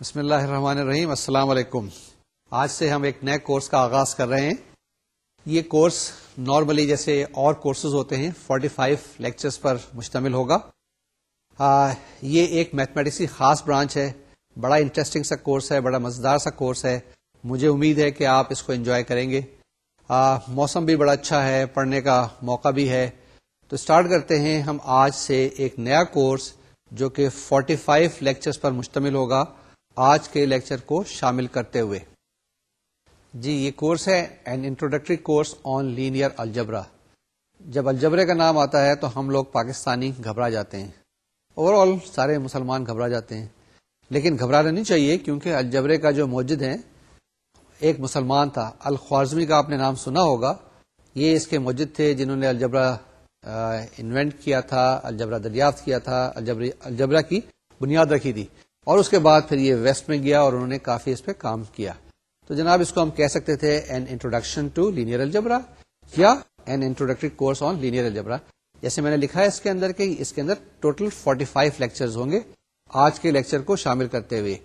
बसमीम अल्लाम आज से हम एक नए कोर्स का आगाज़ कर रहे हैं ये कोर्स नॉर्मली जैसे और कोर्सेज होते हैं 45 लेक्चर्स पर मुश्तमिल होगा आ, ये एक मैथमेटिक्स की ख़ास ब्रांच है बड़ा इंटरेस्टिंग सा कोर्स है बड़ा मज़ेदार सा कोर्स है मुझे उम्मीद है कि आप इसको इन्जॉय करेंगे आ, मौसम भी बड़ा अच्छा है पढ़ने का मौका भी है तो स्टार्ट करते हैं हम आज से एक नया कोर्स जो कि 45 लेक्चर्स पर मुश्तमिल होगा आज के लेक्चर को शामिल करते हुए जी ये कोर्स है an introductory course on linear algebra जब अलजबरे का नाम आता है तो हम लोग पाकिस्तानी घबरा जाते हैं ओवरऑल सारे मुसलमान घबरा जाते हैं लेकिन घबराना नहीं चाहिए क्योंकि अलजबरे का जो मस्जिद है एक मुसलमान था अल ख्वाजमी का आपने नाम सुना होगा ये इसके मस्जिद थे जिन्होंने अलजबरा इन्वेंट किया था अलजबरा दरियाफ्त किया था अलजबरा की बुनियाद रखी थी और उसके बाद फिर ये वेस्ट में गया और उन्होंने काफी इस पर काम किया तो जनाब इसको हम कह सकते थे an introduction to linear algebra या an introductory course on linear algebra जैसे मैंने लिखा है इसके अंदर के इसके अंदर टोटल 45 लेक्चर्स होंगे आज के लेक्चर को शामिल करते हुए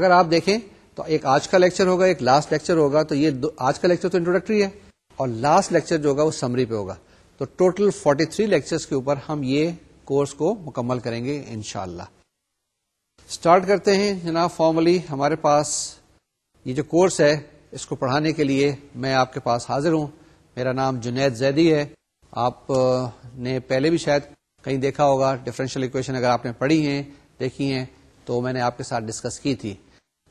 अगर आप देखें तो एक आज का लेक्चर होगा एक लास्ट लेक्चर होगा तो ये आज का लेक्चर तो इंट्रोडक्टरी है और लास्ट लेक्चर जो होगा वो समरी पे होगा तो टोटल 43 लेक्चर्स के ऊपर हम ये कोर्स को मुकम्मल करेंगे इनशाला स्टार्ट करते हैं जनाब फॉर्मली हमारे पास ये जो कोर्स है इसको पढ़ाने के लिए मैं आपके पास हाजिर हूं मेरा नाम जुनेद जैदी है आप ने पहले भी शायद कहीं देखा होगा डिफरेंशियल इक्वेशन अगर आपने पढ़ी हैं देखी हैं तो मैंने आपके साथ डिस्कस की थी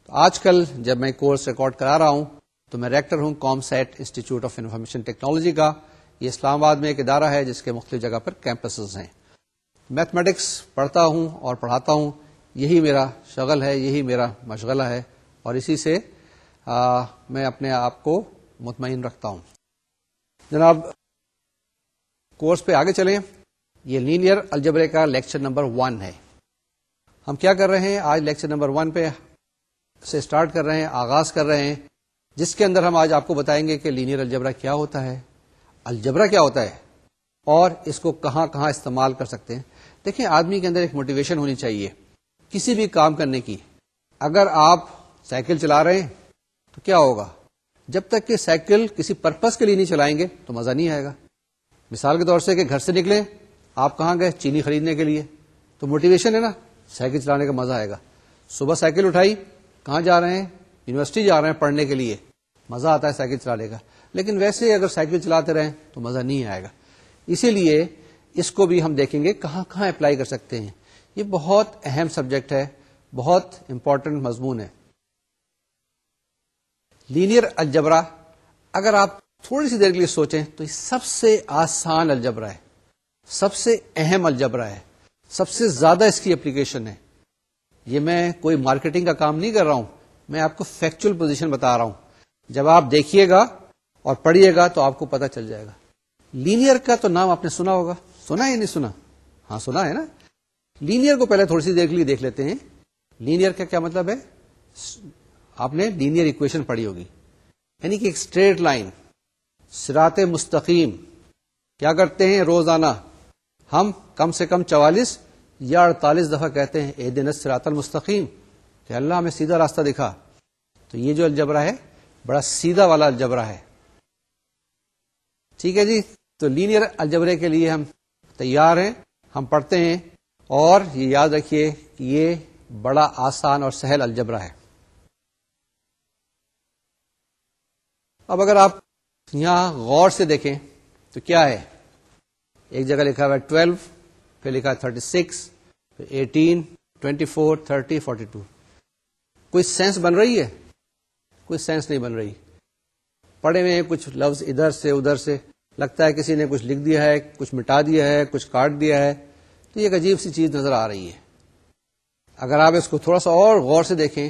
तो आजकल जब मैं कोर्स रिकॉर्ड करा रहा हूं तो मैं रेक्टर हूं COMSATS Institute of Information Technology का ये इस्लामाबाद में एक इदारा है जिसेस जगह पर कैंपसेस हैं मैथमेटिक्स पढ़ता हूं और पढ़ाता हूं यही मेरा शगल है यही मेरा मशगला है और इसी से आ, मैं अपने आप को मुतमिन रखता हूं जनाब कोर्स पे आगे चलें ये लीनियर अलजबरे का लेक्चर नंबर वन है हम क्या कर रहे हैं आज लेक्चर नंबर वन पे से स्टार्ट कर रहे हैं आगाज कर रहे हैं जिसके अंदर हम आज आपको बताएंगे कि लीनियर अलजबरा क्या होता है अलजबरा क्या होता है और इसको कहां कहां इस्तेमाल कर सकते हैं देखिए आदमी के अंदर एक मोटिवेशन होनी चाहिए किसी भी काम करने की अगर आप साइकिल चला रहे हैं तो क्या होगा जब तक कि साइकिल किसी पर्पस के लिए नहीं चलाएंगे तो मजा नहीं आएगा मिसाल के तौर से कि घर से निकले आप कहाँ गए चीनी खरीदने के लिए तो मोटिवेशन है ना साइकिल चलाने का मजा आएगा सुबह साइकिल उठाई कहाँ जा रहे हैं यूनिवर्सिटी जा रहे हैं पढ़ने के लिए मजा आता है साइकिल चलाने का लेकिन वैसे अगर साइकिल चलाते रहें तो मजा नहीं आएगा इसीलिए इसको भी हम देखेंगे कहाँ कहाँ अप्लाई कर सकते हैं ये बहुत अहम सब्जेक्ट है बहुत इंपॉर्टेंट मजमून है लीनियर अलजबरा अगर आप थोड़ी सी देर के लिए सोचें तो ये सबसे आसान अलजबरा है सबसे अहम अलजबरा है सबसे ज्यादा इसकी एप्लीकेशन है ये मैं कोई मार्केटिंग का काम नहीं कर रहा हूं मैं आपको फैक्चुअल पोजीशन बता रहा हूं जब आप देखिएगा और पढ़िएगा तो आपको पता चल जाएगा लीनियर का तो नाम आपने सुना होगा सुना या नहीं सुना हाँ सुना है ना लीनियर को पहले थोड़ी सी देर के लिए देख लेते हैं लीनियर का क्या मतलब है आपने लीनियर इक्वेशन पढ़ी होगी यानी कि एक स्ट्रेट लाइन सिरात मुस्तकीम क्या करते हैं रोजाना हम कम से कम चवालीस या अड़तालीस दफा कहते हैं ए दिन सिरातल मुस्तकीम कि अल्लाह हमें सीधा रास्ता दिखा तो ये जो अलजबरा है बड़ा सीधा वाला अलजबरा है ठीक है जी तो लीनियर अलजबरे के लिए हम तैयार हैं हम पढ़ते हैं और ये याद रखिए ये बड़ा आसान और सहल अलजबरा है अब अगर आप यहां गौर से देखें तो क्या है एक जगह लिखा हुआ है ट्वेल्व फिर लिखा है थर्टी सिक्स फिर eighteen twenty four thirty forty two कोई सेंस बन रही है कोई सेंस नहीं बन रही पढ़े हुए कुछ लफ्ज इधर से उधर से लगता है किसी ने कुछ लिख दिया है कुछ मिटा दिया है कुछ काट दिया है तो ये एक अजीब सी चीज़ नज़र आ रही है अगर आप इसको थोड़ा सा और गौर से देखें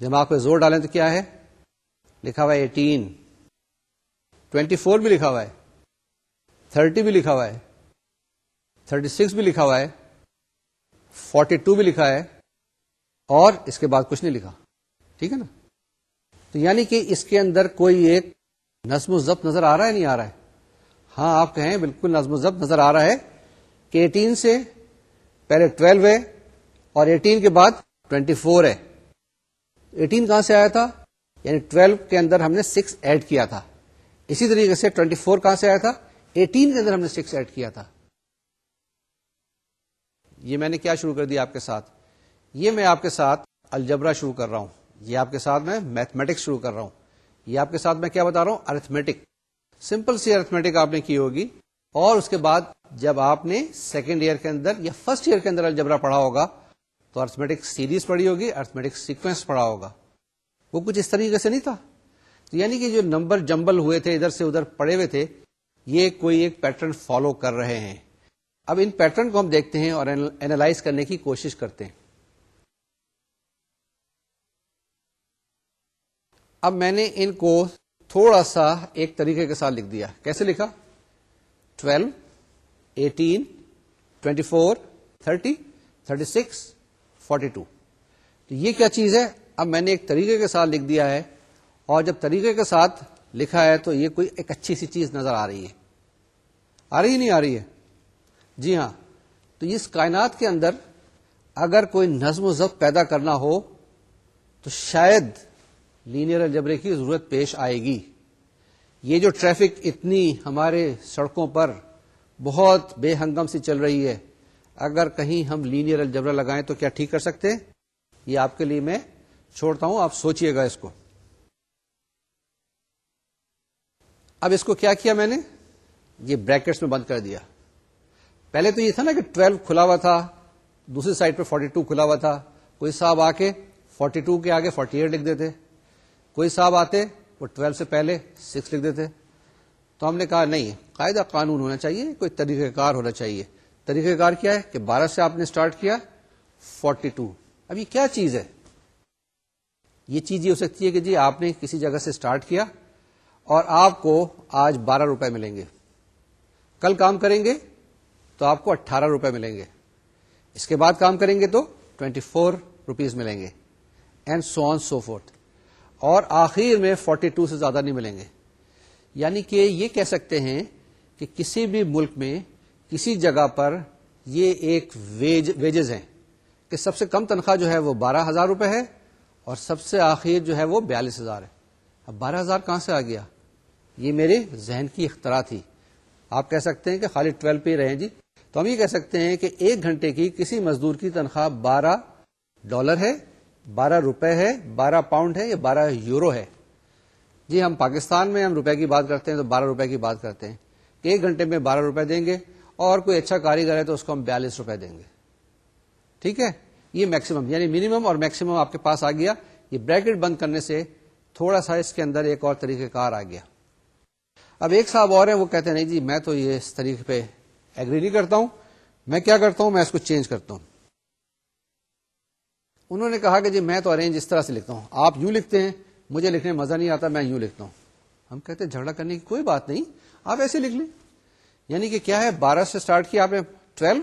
दिमाग पे जोर डालें तो क्या है लिखा हुआ है एटीन ट्वेंटी फोर भी लिखा हुआ है थर्टी भी लिखा हुआ है थर्टी सिक्स भी लिखा हुआ है फोर्टी टू भी लिखा है और इसके बाद कुछ नहीं लिखा ठीक है ना तो यानी कि इसके अंदर कोई एक नज्म जब्त नजर आ रहा है नहीं आ रहा है हाँ आप कहें बिल्कुल नज्म जब्त नजर आ रहा है कि 18 से पहले 12 है और 18 के बाद 24 है 18 कहां से आया था यानी 12 के अंदर हमने 6 ऐड किया था इसी तरीके से 24 कहां से आया था 18 के अंदर हमने 6 ऐड किया था ये मैंने क्या शुरू कर दिया आपके साथ ये मैं आपके साथ अलजबरा शुरू कर रहा हूं ये आपके साथ मैं मैथमेटिक्स शुरू कर रहा हूं ये आपके साथ मैं क्या बता रहा हूं अरिथमेटिक सिंपल सी अरिथमेटिक आपने की होगी और उसके बाद जब आपने सेकेंड ईयर के अंदर या फर्स्ट ईयर के अंदर अलजबरा पढ़ा होगा तो अर्थमेटिक सीरीज पढ़ी होगी अर्थमेटिक सीक्वेंस पढ़ा होगा वो कुछ इस तरीके से नहीं था तो यानी कि जो नंबर जंबल हुए थे इधर से उधर पड़े हुए थे ये कोई एक पैटर्न फॉलो कर रहे हैं अब इन पैटर्न को हम देखते हैं और एनालाइज करने की कोशिश करते हैं अब मैंने इनको थोड़ा सा एक तरीके के साथ लिख दिया कैसे लिखा 12, 18, 24, 30, 36, 42. तो ये क्या चीज़ है अब मैंने एक तरीके के साथ लिख दिया है और जब तरीके के साथ लिखा है तो ये कोई एक अच्छी सी चीज़ नज़र आ रही है आ रही नहीं आ रही है जी हाँ तो इस कायनात के अंदर अगर कोई नज्म जब्त पैदा करना हो तो शायद लीनियर अलजबरे की ज़रूरत पेश आएगी ये जो ट्रैफिक इतनी हमारे सड़कों पर बहुत बेहंगम सी चल रही है अगर कहीं हम लीनियर अलजबरा लगाएं तो क्या ठीक कर सकते ये आपके लिए मैं छोड़ता हूं आप सोचिएगा इसको अब इसको क्या किया मैंने ये ब्रैकेट्स में बंद कर दिया पहले तो ये था ना कि 12 खुला हुआ था दूसरी साइड पे 42 खुला हुआ था कोई साहब आके 42 के आगे 48 लिख देते कोई साहब आते वो ट्वेल्व से पहले सिक्स लिख देते तो हमने कहा नहीं कायदा कानून होना चाहिए कोई तरीक़ेकार होना चाहिए तरीक़ेकार क्या है कि बारह से आपने स्टार्ट किया फोर्टी टू अब ये क्या चीज़ है ये चीज़ ये हो सकती है कि जी आपने किसी जगह से स्टार्ट किया और आपको आज बारह रुपए मिलेंगे कल काम करेंगे तो आपको अट्ठारह रुपए मिलेंगे इसके बाद काम करेंगे तो ट्वेंटी फोर रुपीज मिलेंगे and so on so fourth और आखिर में 42 से ज़्यादा नहीं मिलेंगे यानी कि ये कह सकते हैं कि किसी भी मुल्क में किसी जगह पर ये एक वेज वेजेस हैं कि सबसे कम तनख्वाह जो है वो बारह हज़ार रुपये है और सबसे आखिर जो है वो बयालीस हज़ार है अब बारह हज़ार कहाँ से आ गया ये मेरे जहन की अख्तरा थी आप कह सकते हैं कि खाली ट्वेल्व पे रहें जी तो हम ये कह सकते हैं कि एक घंटे की किसी मजदूर की तनख्वाह बारह डॉलर है बारह रुपए है बारह पाउंड है या बारह यूरो है जी हम पाकिस्तान में हम रुपए की बात करते हैं तो बारह रुपए की बात करते हैं तो एक घंटे में बारह रुपए देंगे और कोई अच्छा कारीगर है तो उसको हम बयालीस रुपए देंगे ठीक है ये मैक्सिमम यानी मिनिमम और मैक्सिमम आपके पास आ गया ये ब्रैकेट बंद करने से थोड़ा सा इसके अंदर एक और तरीक़ेकार आ गया अब एक साहब और हैं वो कहते हैं नहीं जी मैं तो ये इस तरीके पे एग्री नहीं करता हूं मैं क्या करता हूं मैं इसको चेंज करता हूं उन्होंने कहा कि जी मैं तो अरेंज इस तरह से लिखता हूँ आप यूं लिखते हैं मुझे लिखने में मजा नहीं आता मैं यूं लिखता हूँ हम कहते हैं झगड़ा करने की कोई बात नहीं आप ऐसे लिख लें यानी कि क्या है बारह से स्टार्ट किया आपने twelve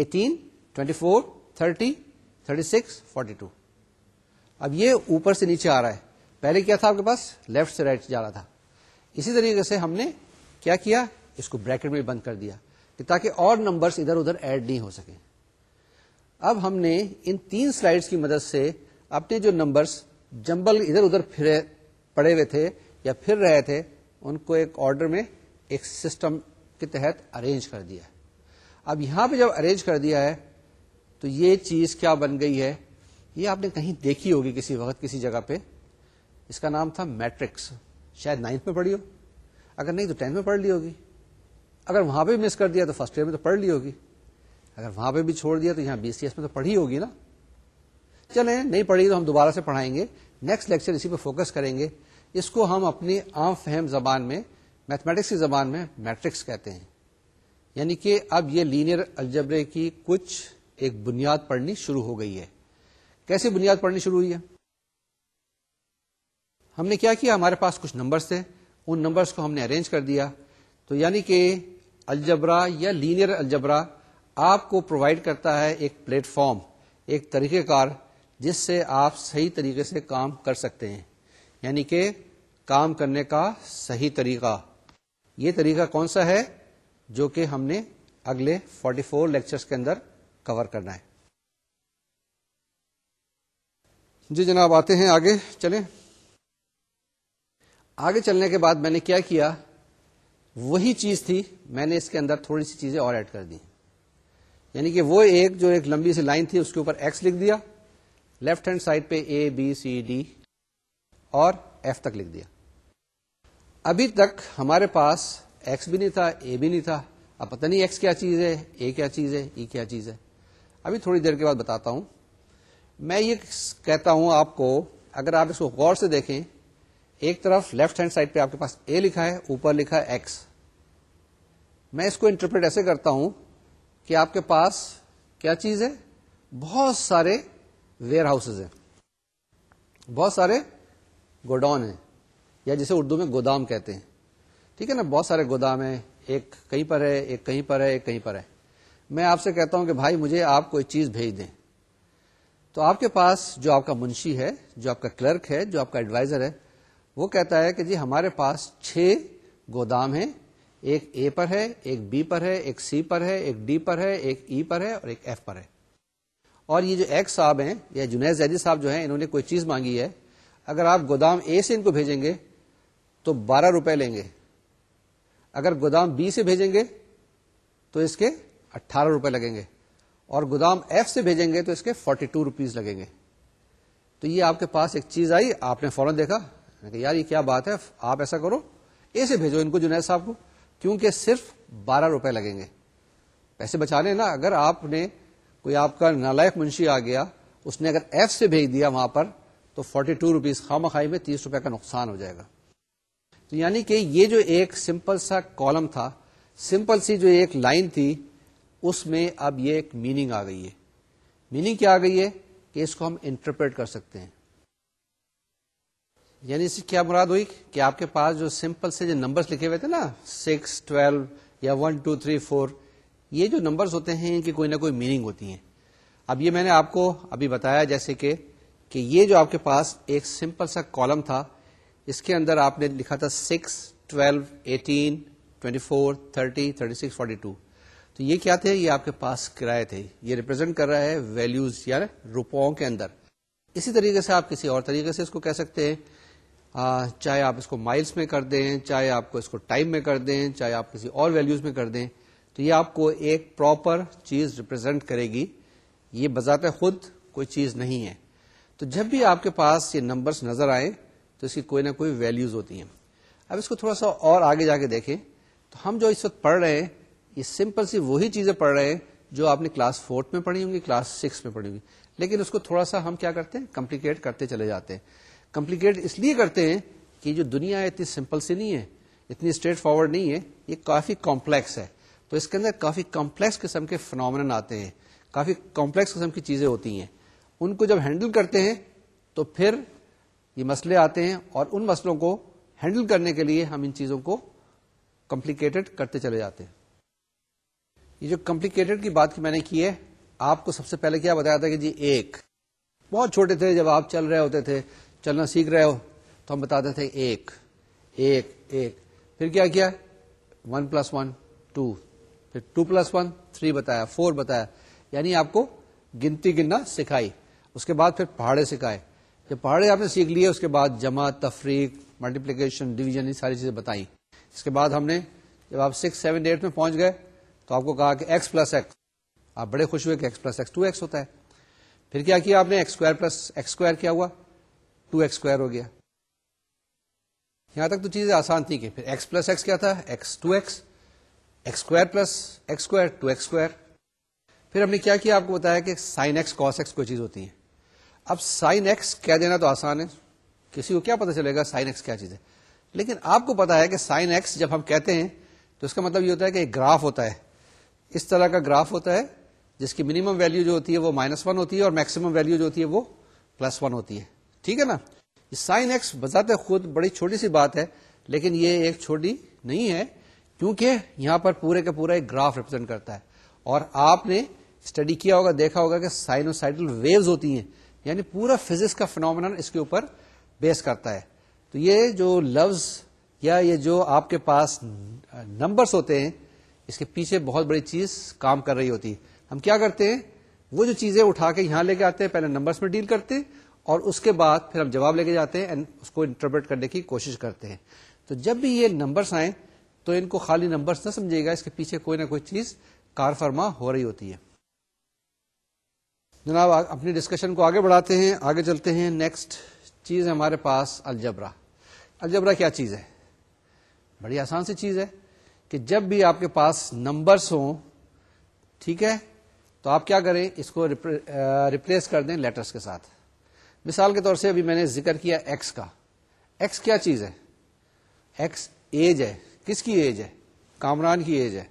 eighteen twenty four thirty thirty six forty two अब ये ऊपर से नीचे आ रहा है पहले क्या था आपके पास लेफ्ट से राइट जा रहा था इसी तरीके से हमने क्या किया इसको ब्रैकेट में बंद कर दिया कि ताकि और नंबर्स इधर उधर ऐड नहीं हो सके अब हमने इन तीन स्लाइड्स की मदद से अपने जो नंबर्स जंबल इधर उधर फिरे पड़े हुए थे या फिर रहे थे उनको एक ऑर्डर में एक सिस्टम के तहत अरेंज कर दिया अब यहां पे जब अरेंज कर दिया है तो ये चीज क्या बन गई है ये आपने कहीं देखी होगी किसी वक्त किसी जगह पे इसका नाम था मैट्रिक्स शायद नाइन्थ में पढ़ी हो अगर नहीं तो टेंथ में पढ़ ली होगी अगर वहां पे मिस कर दिया तो फर्स्ट ईयर में तो पढ़ ली होगी अगर वहां पे भी छोड़ दिया तो यहाँ बीसीएस में तो पढ़ी होगी ना चलें नहीं पढ़ी तो हम दोबारा से पढ़ाएंगे नेक्स्ट लेक्चर इसी पे फोकस करेंगे इसको हम अपनी आम फहम जबान में मैथमेटिक्स की जबान में मैट्रिक्स कहते हैं यानी कि अब ये लीनियर अल्जबरे की कुछ एक बुनियाद पढ़नी शुरू हो गई है कैसे बुनियाद पढ़नी शुरू हुई है हमने क्या किया हमारे पास कुछ नंबर्स थे उन नंबर्स को हमने अरेंज कर दिया तो यानी कि अलजबरा या लीनियर अल्जबरा आपको प्रोवाइड करता है एक प्लेटफॉर्म एक तरीक़ेकार जिससे आप सही तरीके से काम कर सकते हैं यानी कि काम करने का सही तरीका ये तरीका कौन सा है जो कि हमने अगले 44 लेक्चर्स के अंदर कवर करना है जी जनाब आते हैं आगे चले आगे चलने के बाद मैंने क्या किया वही चीज थी मैंने इसके अंदर थोड़ी सी चीजें और ऐड कर दी यानी कि वो एक जो एक लंबी सी लाइन थी उसके ऊपर एक्स लिख दिया लेफ्ट हैंड साइड पे ए बी सी डी और एफ तक लिख दिया अभी तक हमारे पास एक्स भी नहीं था ए भी नहीं था अब पता नहीं एक्स क्या चीज है ए क्या चीज है ई e क्या चीज है अभी थोड़ी देर के बाद बताता हूं मैं ये कहता हूं आपको अगर आप इसको गौर से देखें एक तरफ लेफ्ट हैंड साइड पे आपके पास ए लिखा है ऊपर लिखा है एक्स मैं इसको इंटरप्रेट ऐसे करता हूं कि आपके पास क्या चीज है बहुत सारे वेयर हाउसेज हैं बहुत सारे गोडाउन हैं या जिसे उर्दू में गोदाम कहते हैं ठीक है ना बहुत सारे गोदाम हैं एक कहीं पर है एक कहीं पर है एक कहीं पर है मैं आपसे कहता हूं कि भाई मुझे आप कोई चीज भेज दें तो आपके पास जो आपका मुंशी है जो आपका क्लर्क है जो आपका एडवाइजर है वो कहता है कि जी हमारे पास छह गोदाम हैं एक ए पर है एक बी पर है एक सी पर है एक डी पर है एक ई e पर है और एक एफ पर है और ये जो एक्स साहब हैं या जुनेद जैदी साहब जो हैं इन्होंने कोई चीज़ मांगी है अगर आप गोदाम ए से इनको भेजेंगे तो बारह रुपए लेंगे अगर गोदाम बी से भेजेंगे तो इसके अट्ठारह रुपए लगेंगे और गोदाम एफ से भेजेंगे तो इसके फोर्टी टू रुपीज लगेंगे तो ये आपके पास एक चीज आई आपने फौरन देखा यार ये क्या बात है आप ऐसा करो ए से भेजो इनको जुनेद साहब को क्योंकि सिर्फ बारह रुपए लगेंगे पैसे बचा लें ना अगर आपने कोई आपका नालायक मुंशी आ गया उसने अगर एफ से भेज दिया वहां पर तो फोर्टी टू रुपीज खाम खाई में तीस रुपए का नुकसान हो जाएगा तो यानी कि ये जो एक सिंपल सा कॉलम था सिंपल सी जो एक लाइन थी उसमें अब ये एक मीनिंग आ गई है मीनिंग क्या आ गई है कि इसको हम इंटरप्रेट कर सकते हैं यानी इससे क्या मुराद हुई कि आपके पास जो सिंपल से जो नंबर्स लिखे हुए थे ना सिक्स ट्वेल्व या वन टू थ्री फोर ये जो नंबर्स होते हैं इनकी कोई ना कोई मीनिंग होती है अब ये मैंने आपको अभी बताया जैसे कि कि ये जो आपके पास एक सिंपल सा कॉलम था इसके अंदर आपने लिखा था six twelve eighteen twenty four thirty thirty six forty two तो ये क्या थे ये आपके पास किराए थे ये रिप्रेजेंट कर रहा है वैल्यूज यानी रुपयों के अंदर इसी तरीके से आप किसी और तरीके से इसको कह सकते हैं चाहे आप इसको माइल्स में कर दें चाहे आपको इसको टाइम में कर दें चाहे आप किसी और वैल्यूज में कर दें तो ये आपको एक प्रॉपर चीज रिप्रेजेंट करेगी ये बजाते खुद कोई चीज नहीं है तो जब भी आपके पास ये नंबर्स नजर आए तो इसकी कोई ना कोई वैल्यूज होती हैं अब इसको थोड़ा सा और आगे जाके देखें तो हम जो इस वक्त पढ़ रहे हैं ये सिंपल सी वही चीजें पढ़ रहे हैं जो आपने क्लास फोर्थ में पढ़ी होंगी क्लास सिक्स में पढ़ी होंगी लेकिन उसको थोड़ा सा हम क्या करते हैं कॉम्प्लिकेट करते चले जाते हैं कॉम्प्लिकेट इसलिए करते हैं कि जो दुनिया है इतनी सिंपल सी नहीं है इतनी स्ट्रेट फॉरवर्ड नहीं है ये काफ़ी कॉम्प्लेक्स है तो इसके अंदर काफ़ी कॉम्प्लेक्स किस्म के फिनोमिन आते हैं काफ़ी कॉम्प्लेक्स किस्म की चीज़ें होती हैं उनको जब हैंडल करते हैं तो फिर ये मसले आते हैं और उन मसलों को हैंडल करने के लिए हम इन चीज़ों को कॉम्प्लिकेटेड करते चले जाते हैं ये जो कॉम्प्लिकेटेड की बात की मैंने की है आपको सबसे पहले क्या बताया था कि जी एक बहुत छोटे थे जब आप चल रहे होते थे चलना सीख रहे हो तो हम बताते थे एक एक एक फिर क्या किया वन प्लस वन टू फिर टू प्लस वन थ्री बताया फोर बताया यानी आपको गिनती गिनना सिखाई उसके बाद फिर पहाड़े सिखाए जब पहाड़े आपने सीख लिए उसके बाद जमा तफरीक मल्टीप्लीकेशन डिवीजन ये सारी चीजें बताई इसके बाद हमने जब आप सिक्स सेवन एट में पहुंच गए तो आपको कहा कि एक्स प्लस एक्स आप बड़े खुश हुए कि x plus x two x होता है फिर क्या किया आपने x square plus x square क्या हुआ टू एक्स स्क्वायर हो गया यहां तक तो चीजें आसान थी कि फिर एक्स प्लस एक्स क्या था x two x x square plus x square two x square फिर हमने क्या किया आपको बताया कि साइन एक्स कॉस एक्स कोई चीज होती है अब साइन एक्स कह देना तो आसान है किसी को क्या पता चलेगा साइन एक्स क्या चीज है लेकिन आपको पता है कि साइन एक्स जब हम कहते हैं तो इसका मतलब ये होता है कि एक ग्राफ होता है इस तरह का ग्राफ होता है जिसकी मिनिमम वैल्यू जो होती है वो माइनस वन होती है और मैक्सिमम वैल्यू जो होती है वो प्लस वन होती है ठीक है ना साइन एक्स बजाते खुद बड़ी छोटी सी बात है लेकिन ये एक छोटी नहीं है क्योंकि यहां पर पूरे का पूरा एक ग्राफ रिप्रेजेंट करता है और आपने स्टडी किया होगा देखा होगा कि साइनोसाइडल वेव्स होती हैं यानी पूरा फिजिक्स का फिनोमिनन इसके ऊपर बेस करता है तो ये जो लफ्ज या ये जो आपके पास नंबर्स होते हैं इसके पीछे बहुत बड़ी चीज काम कर रही होती है हम क्या करते हैं वो जो चीजें उठा के यहां लेके आते हैं पहले नंबर्स में डील करते हैं और उसके बाद फिर हम जवाब लेके जाते हैं एंड उसको इंटरप्रेट करने की कोशिश करते हैं तो जब भी ये नंबर्स आए तो इनको खाली नंबर्स ना समझिएगा इसके पीछे कोई ना कोई चीज कारफरमा हो रही होती है जनाब अपनी डिस्कशन को आगे बढ़ाते हैं आगे चलते हैं नेक्स्ट चीज हमारे पास अलजबरा अलजबरा क्या चीज है बड़ी आसान सी चीज है कि जब भी आपके पास नंबर्स हों ठीक है तो आप क्या करें इसको रिप्लेस कर दें लेटर्स के साथ मिसाल के तौर से अभी मैंने जिक्र किया एक्स का एक्स क्या चीज है एक्स एज है किसकी एज है कामरान की एज है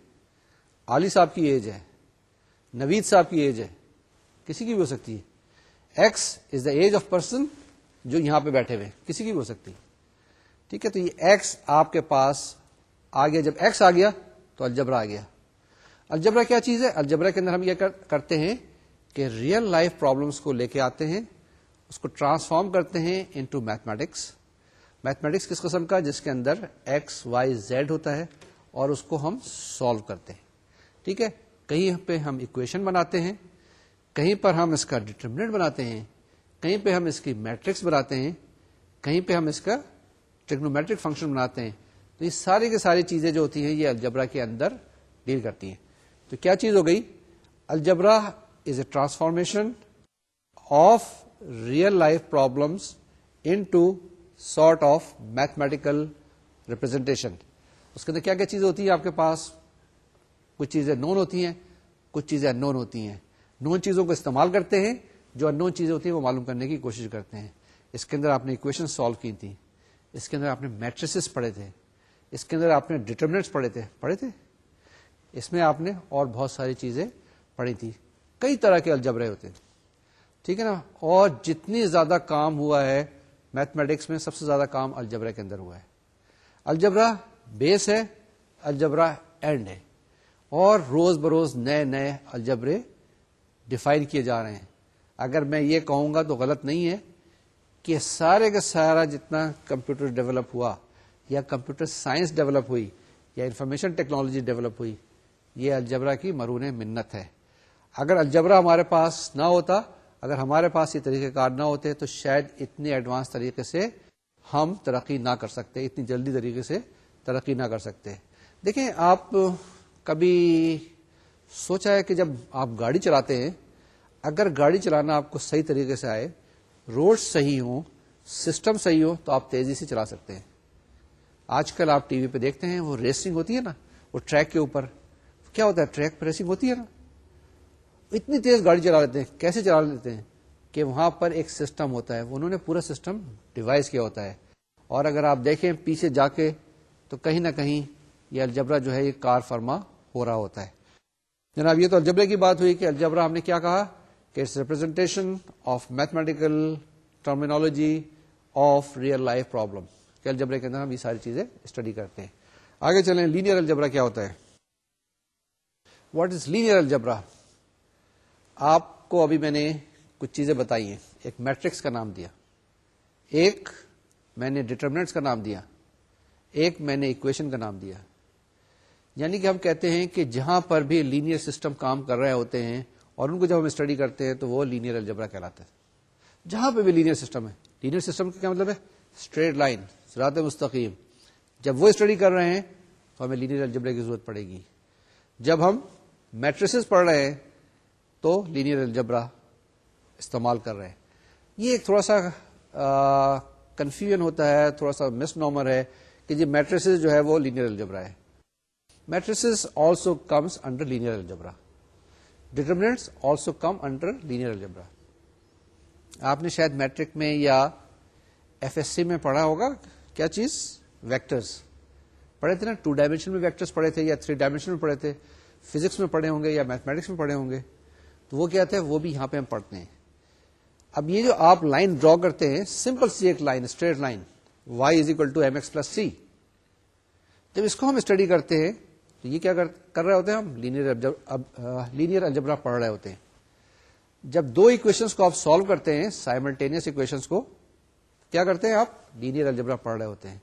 आली साहब की एज है नवीद साहब की एज है किसी की भी हो सकती है x is the age of person जो यहां पे बैठे हुए किसी की भी हो सकती है ठीक है तो ये एक्स आपके पास आ गया जब एक्स आ गया तो अलजबरा आ गया अलजबरा क्या चीज है अलजबरा के अंदर हम ये कर, करते हैं कि रियल लाइफ प्रॉब्लम्स को लेके आते हैं उसको ट्रांसफॉर्म करते हैं इनटू मैथमेटिक्स मैथमेटिक्स किस किस्म का जिसके अंदर एक्स वाई जेड होता है और उसको हम सॉल्व करते हैं ठीक है कहीं पे हम इक्वेशन बनाते हैं कहीं पर हम इसका डिटर्मिनेंट बनाते हैं कहीं पे हम इसकी मैट्रिक्स बनाते हैं कहीं पे हम इसका ट्रिग्नोमेट्रिक फंक्शन बनाते हैं तो ये सारी की सारी चीजें जो होती हैं ये अलजबरा के अंदर डील करती हैं तो क्या चीज हो गई algebra is a transformation of real life problems into sort of mathematical representation. उसके अंदर क्या क्या चीज़ें होती हैं आपके पास कुछ चीज़ें नोन होती हैं कुछ चीज़ें अननोन होती हैं नोन चीज़ों को इस्तेमाल करते हैं जो अननोन चीज़ें होती हैं वो मालूम करने की कोशिश करते हैं इसके अंदर आपने इक्वेशन सॉल्व की थी इसके अंदर आपने मैट्रिसेस पढ़े थे इसके अंदर आपने डिटर्मिनेट्स पढ़े थे पढ़े थे इसमें आपने और बहुत सारी चीज़ें पढ़ी थी कई तरह के अलजबरे होते हैं ठीक है ना और जितनी ज्यादा काम हुआ है मैथमेटिक्स में सबसे ज्यादा काम अलजबरा के अंदर हुआ है अलजबरा बेस है अलजबरा एंड है और रोज बरोज नए नए अलजबरे डिफाइन किए जा रहे हैं अगर मैं ये कहूंगा तो गलत नहीं है कि सारे का सारा जितना कंप्यूटर डेवलप हुआ या कंप्यूटर साइंस डेवलप हुई या इंफॉर्मेशन टेक्नोलॉजी डेवलप हुई ये अलजबरा की मरून मिन्नत है अगर अलजबरा हमारे पास ना होता अगर हमारे पास ये तरीक़ेकार ना होते तो शायद इतने एडवांस तरीके से हम तरक्की ना कर सकते इतनी जल्दी तरीके से तरक्की ना कर सकते देखें आप कभी सोचा है कि जब आप गाड़ी चलाते हैं अगर गाड़ी चलाना आपको सही तरीके से आए रोड सही हो सिस्टम सही हो तो आप तेजी से चला सकते हैं आजकल आप टीवी पे देखते हैं वो रेसिंग होती है ना वो ट्रैक के ऊपर क्या होता है ट्रैक पर रेसिंग होती है ना इतनी तेज गाड़ी चला लेते हैं कैसे चला लेते हैं कि वहां पर एक सिस्टम होता है उन्होंने पूरा सिस्टम डिवाइस किया होता है और अगर आप देखें पीछे जाके तो कहीं ना कहीं ये अलजबरा जो है ये कार फरमा हो रहा होता है जनाब ये तो अलजबरा की बात हुई कि अलजबरा हमने क्या कहा कि it's representation of mathematical terminology of real life problem कि अलजबरे के अंदर हम ये सारी चीजें स्टडी करते हैं आगे चलें लीनियर अलजबरा क्या होता है वॉट इज लीनियर अलजबरा आपको अभी मैंने कुछ चीजें बताई हैं एक मैट्रिक्स का नाम दिया एक मैंने डिटर्मिनेंट्स का नाम दिया एक मैंने इक्वेशन का नाम दिया यानी कि हम कहते हैं कि जहां पर भी लीनियर सिस्टम काम कर रहे होते हैं और उनको जब हम स्टडी करते हैं तो वो लीनियर अलजबरा कहलाते हैं जहां पर भी लीनियर सिस्टम है लीनियर सिस्टम का क्या मतलब है स्ट्रेट लाइन सरात मुस्तकीम जब वो स्टडी कर रहे हैं तो हमें लीनियर अलजबरा की जरूरत पड़ेगी जब हम मैट्रिसेस पढ़ रहे हैं तो लीनियर अलजबरा इस्तेमाल कर रहे हैं ये एक थोड़ा सा कन्फ्यूजन होता है थोड़ा सा मिसनोमर है कि जी मैट्रिसेस जो है वो लीनियर अलजबरा है matrices also comes under linear algebra determinants also come under linear algebra आपने शायद मैट्रिक में या एफएससी में पढ़ा होगा क्या चीज वेक्टर्स पढ़े थे ना टू डायमेंशन में वेक्टर्स पढ़े थे या थ्री डायमेंशन में पढ़े थे फिजिक्स में पढ़े होंगे या मैथमेटिक्स में पढ़े होंगे तो वो क्या था वो भी यहां पे हम पढ़ते हैं अब ये जो आप लाइन ड्रॉ करते हैं सिंपल सी एक line straight line y is equal to m x plus c जब इसको हम स्टडी करते हैं तो ये क्या कर, कर रहे होते हैं हम लीनियर अल्जब, अब लीनियर अलजबरा पढ़ रहे होते हैं जब दो इक्वेशंस को आप सॉल्व करते हैं साइमल्टेनियस इक्वेशंस को क्या करते हैं आप लीनियर अलजबरा पढ़ रहे होते हैं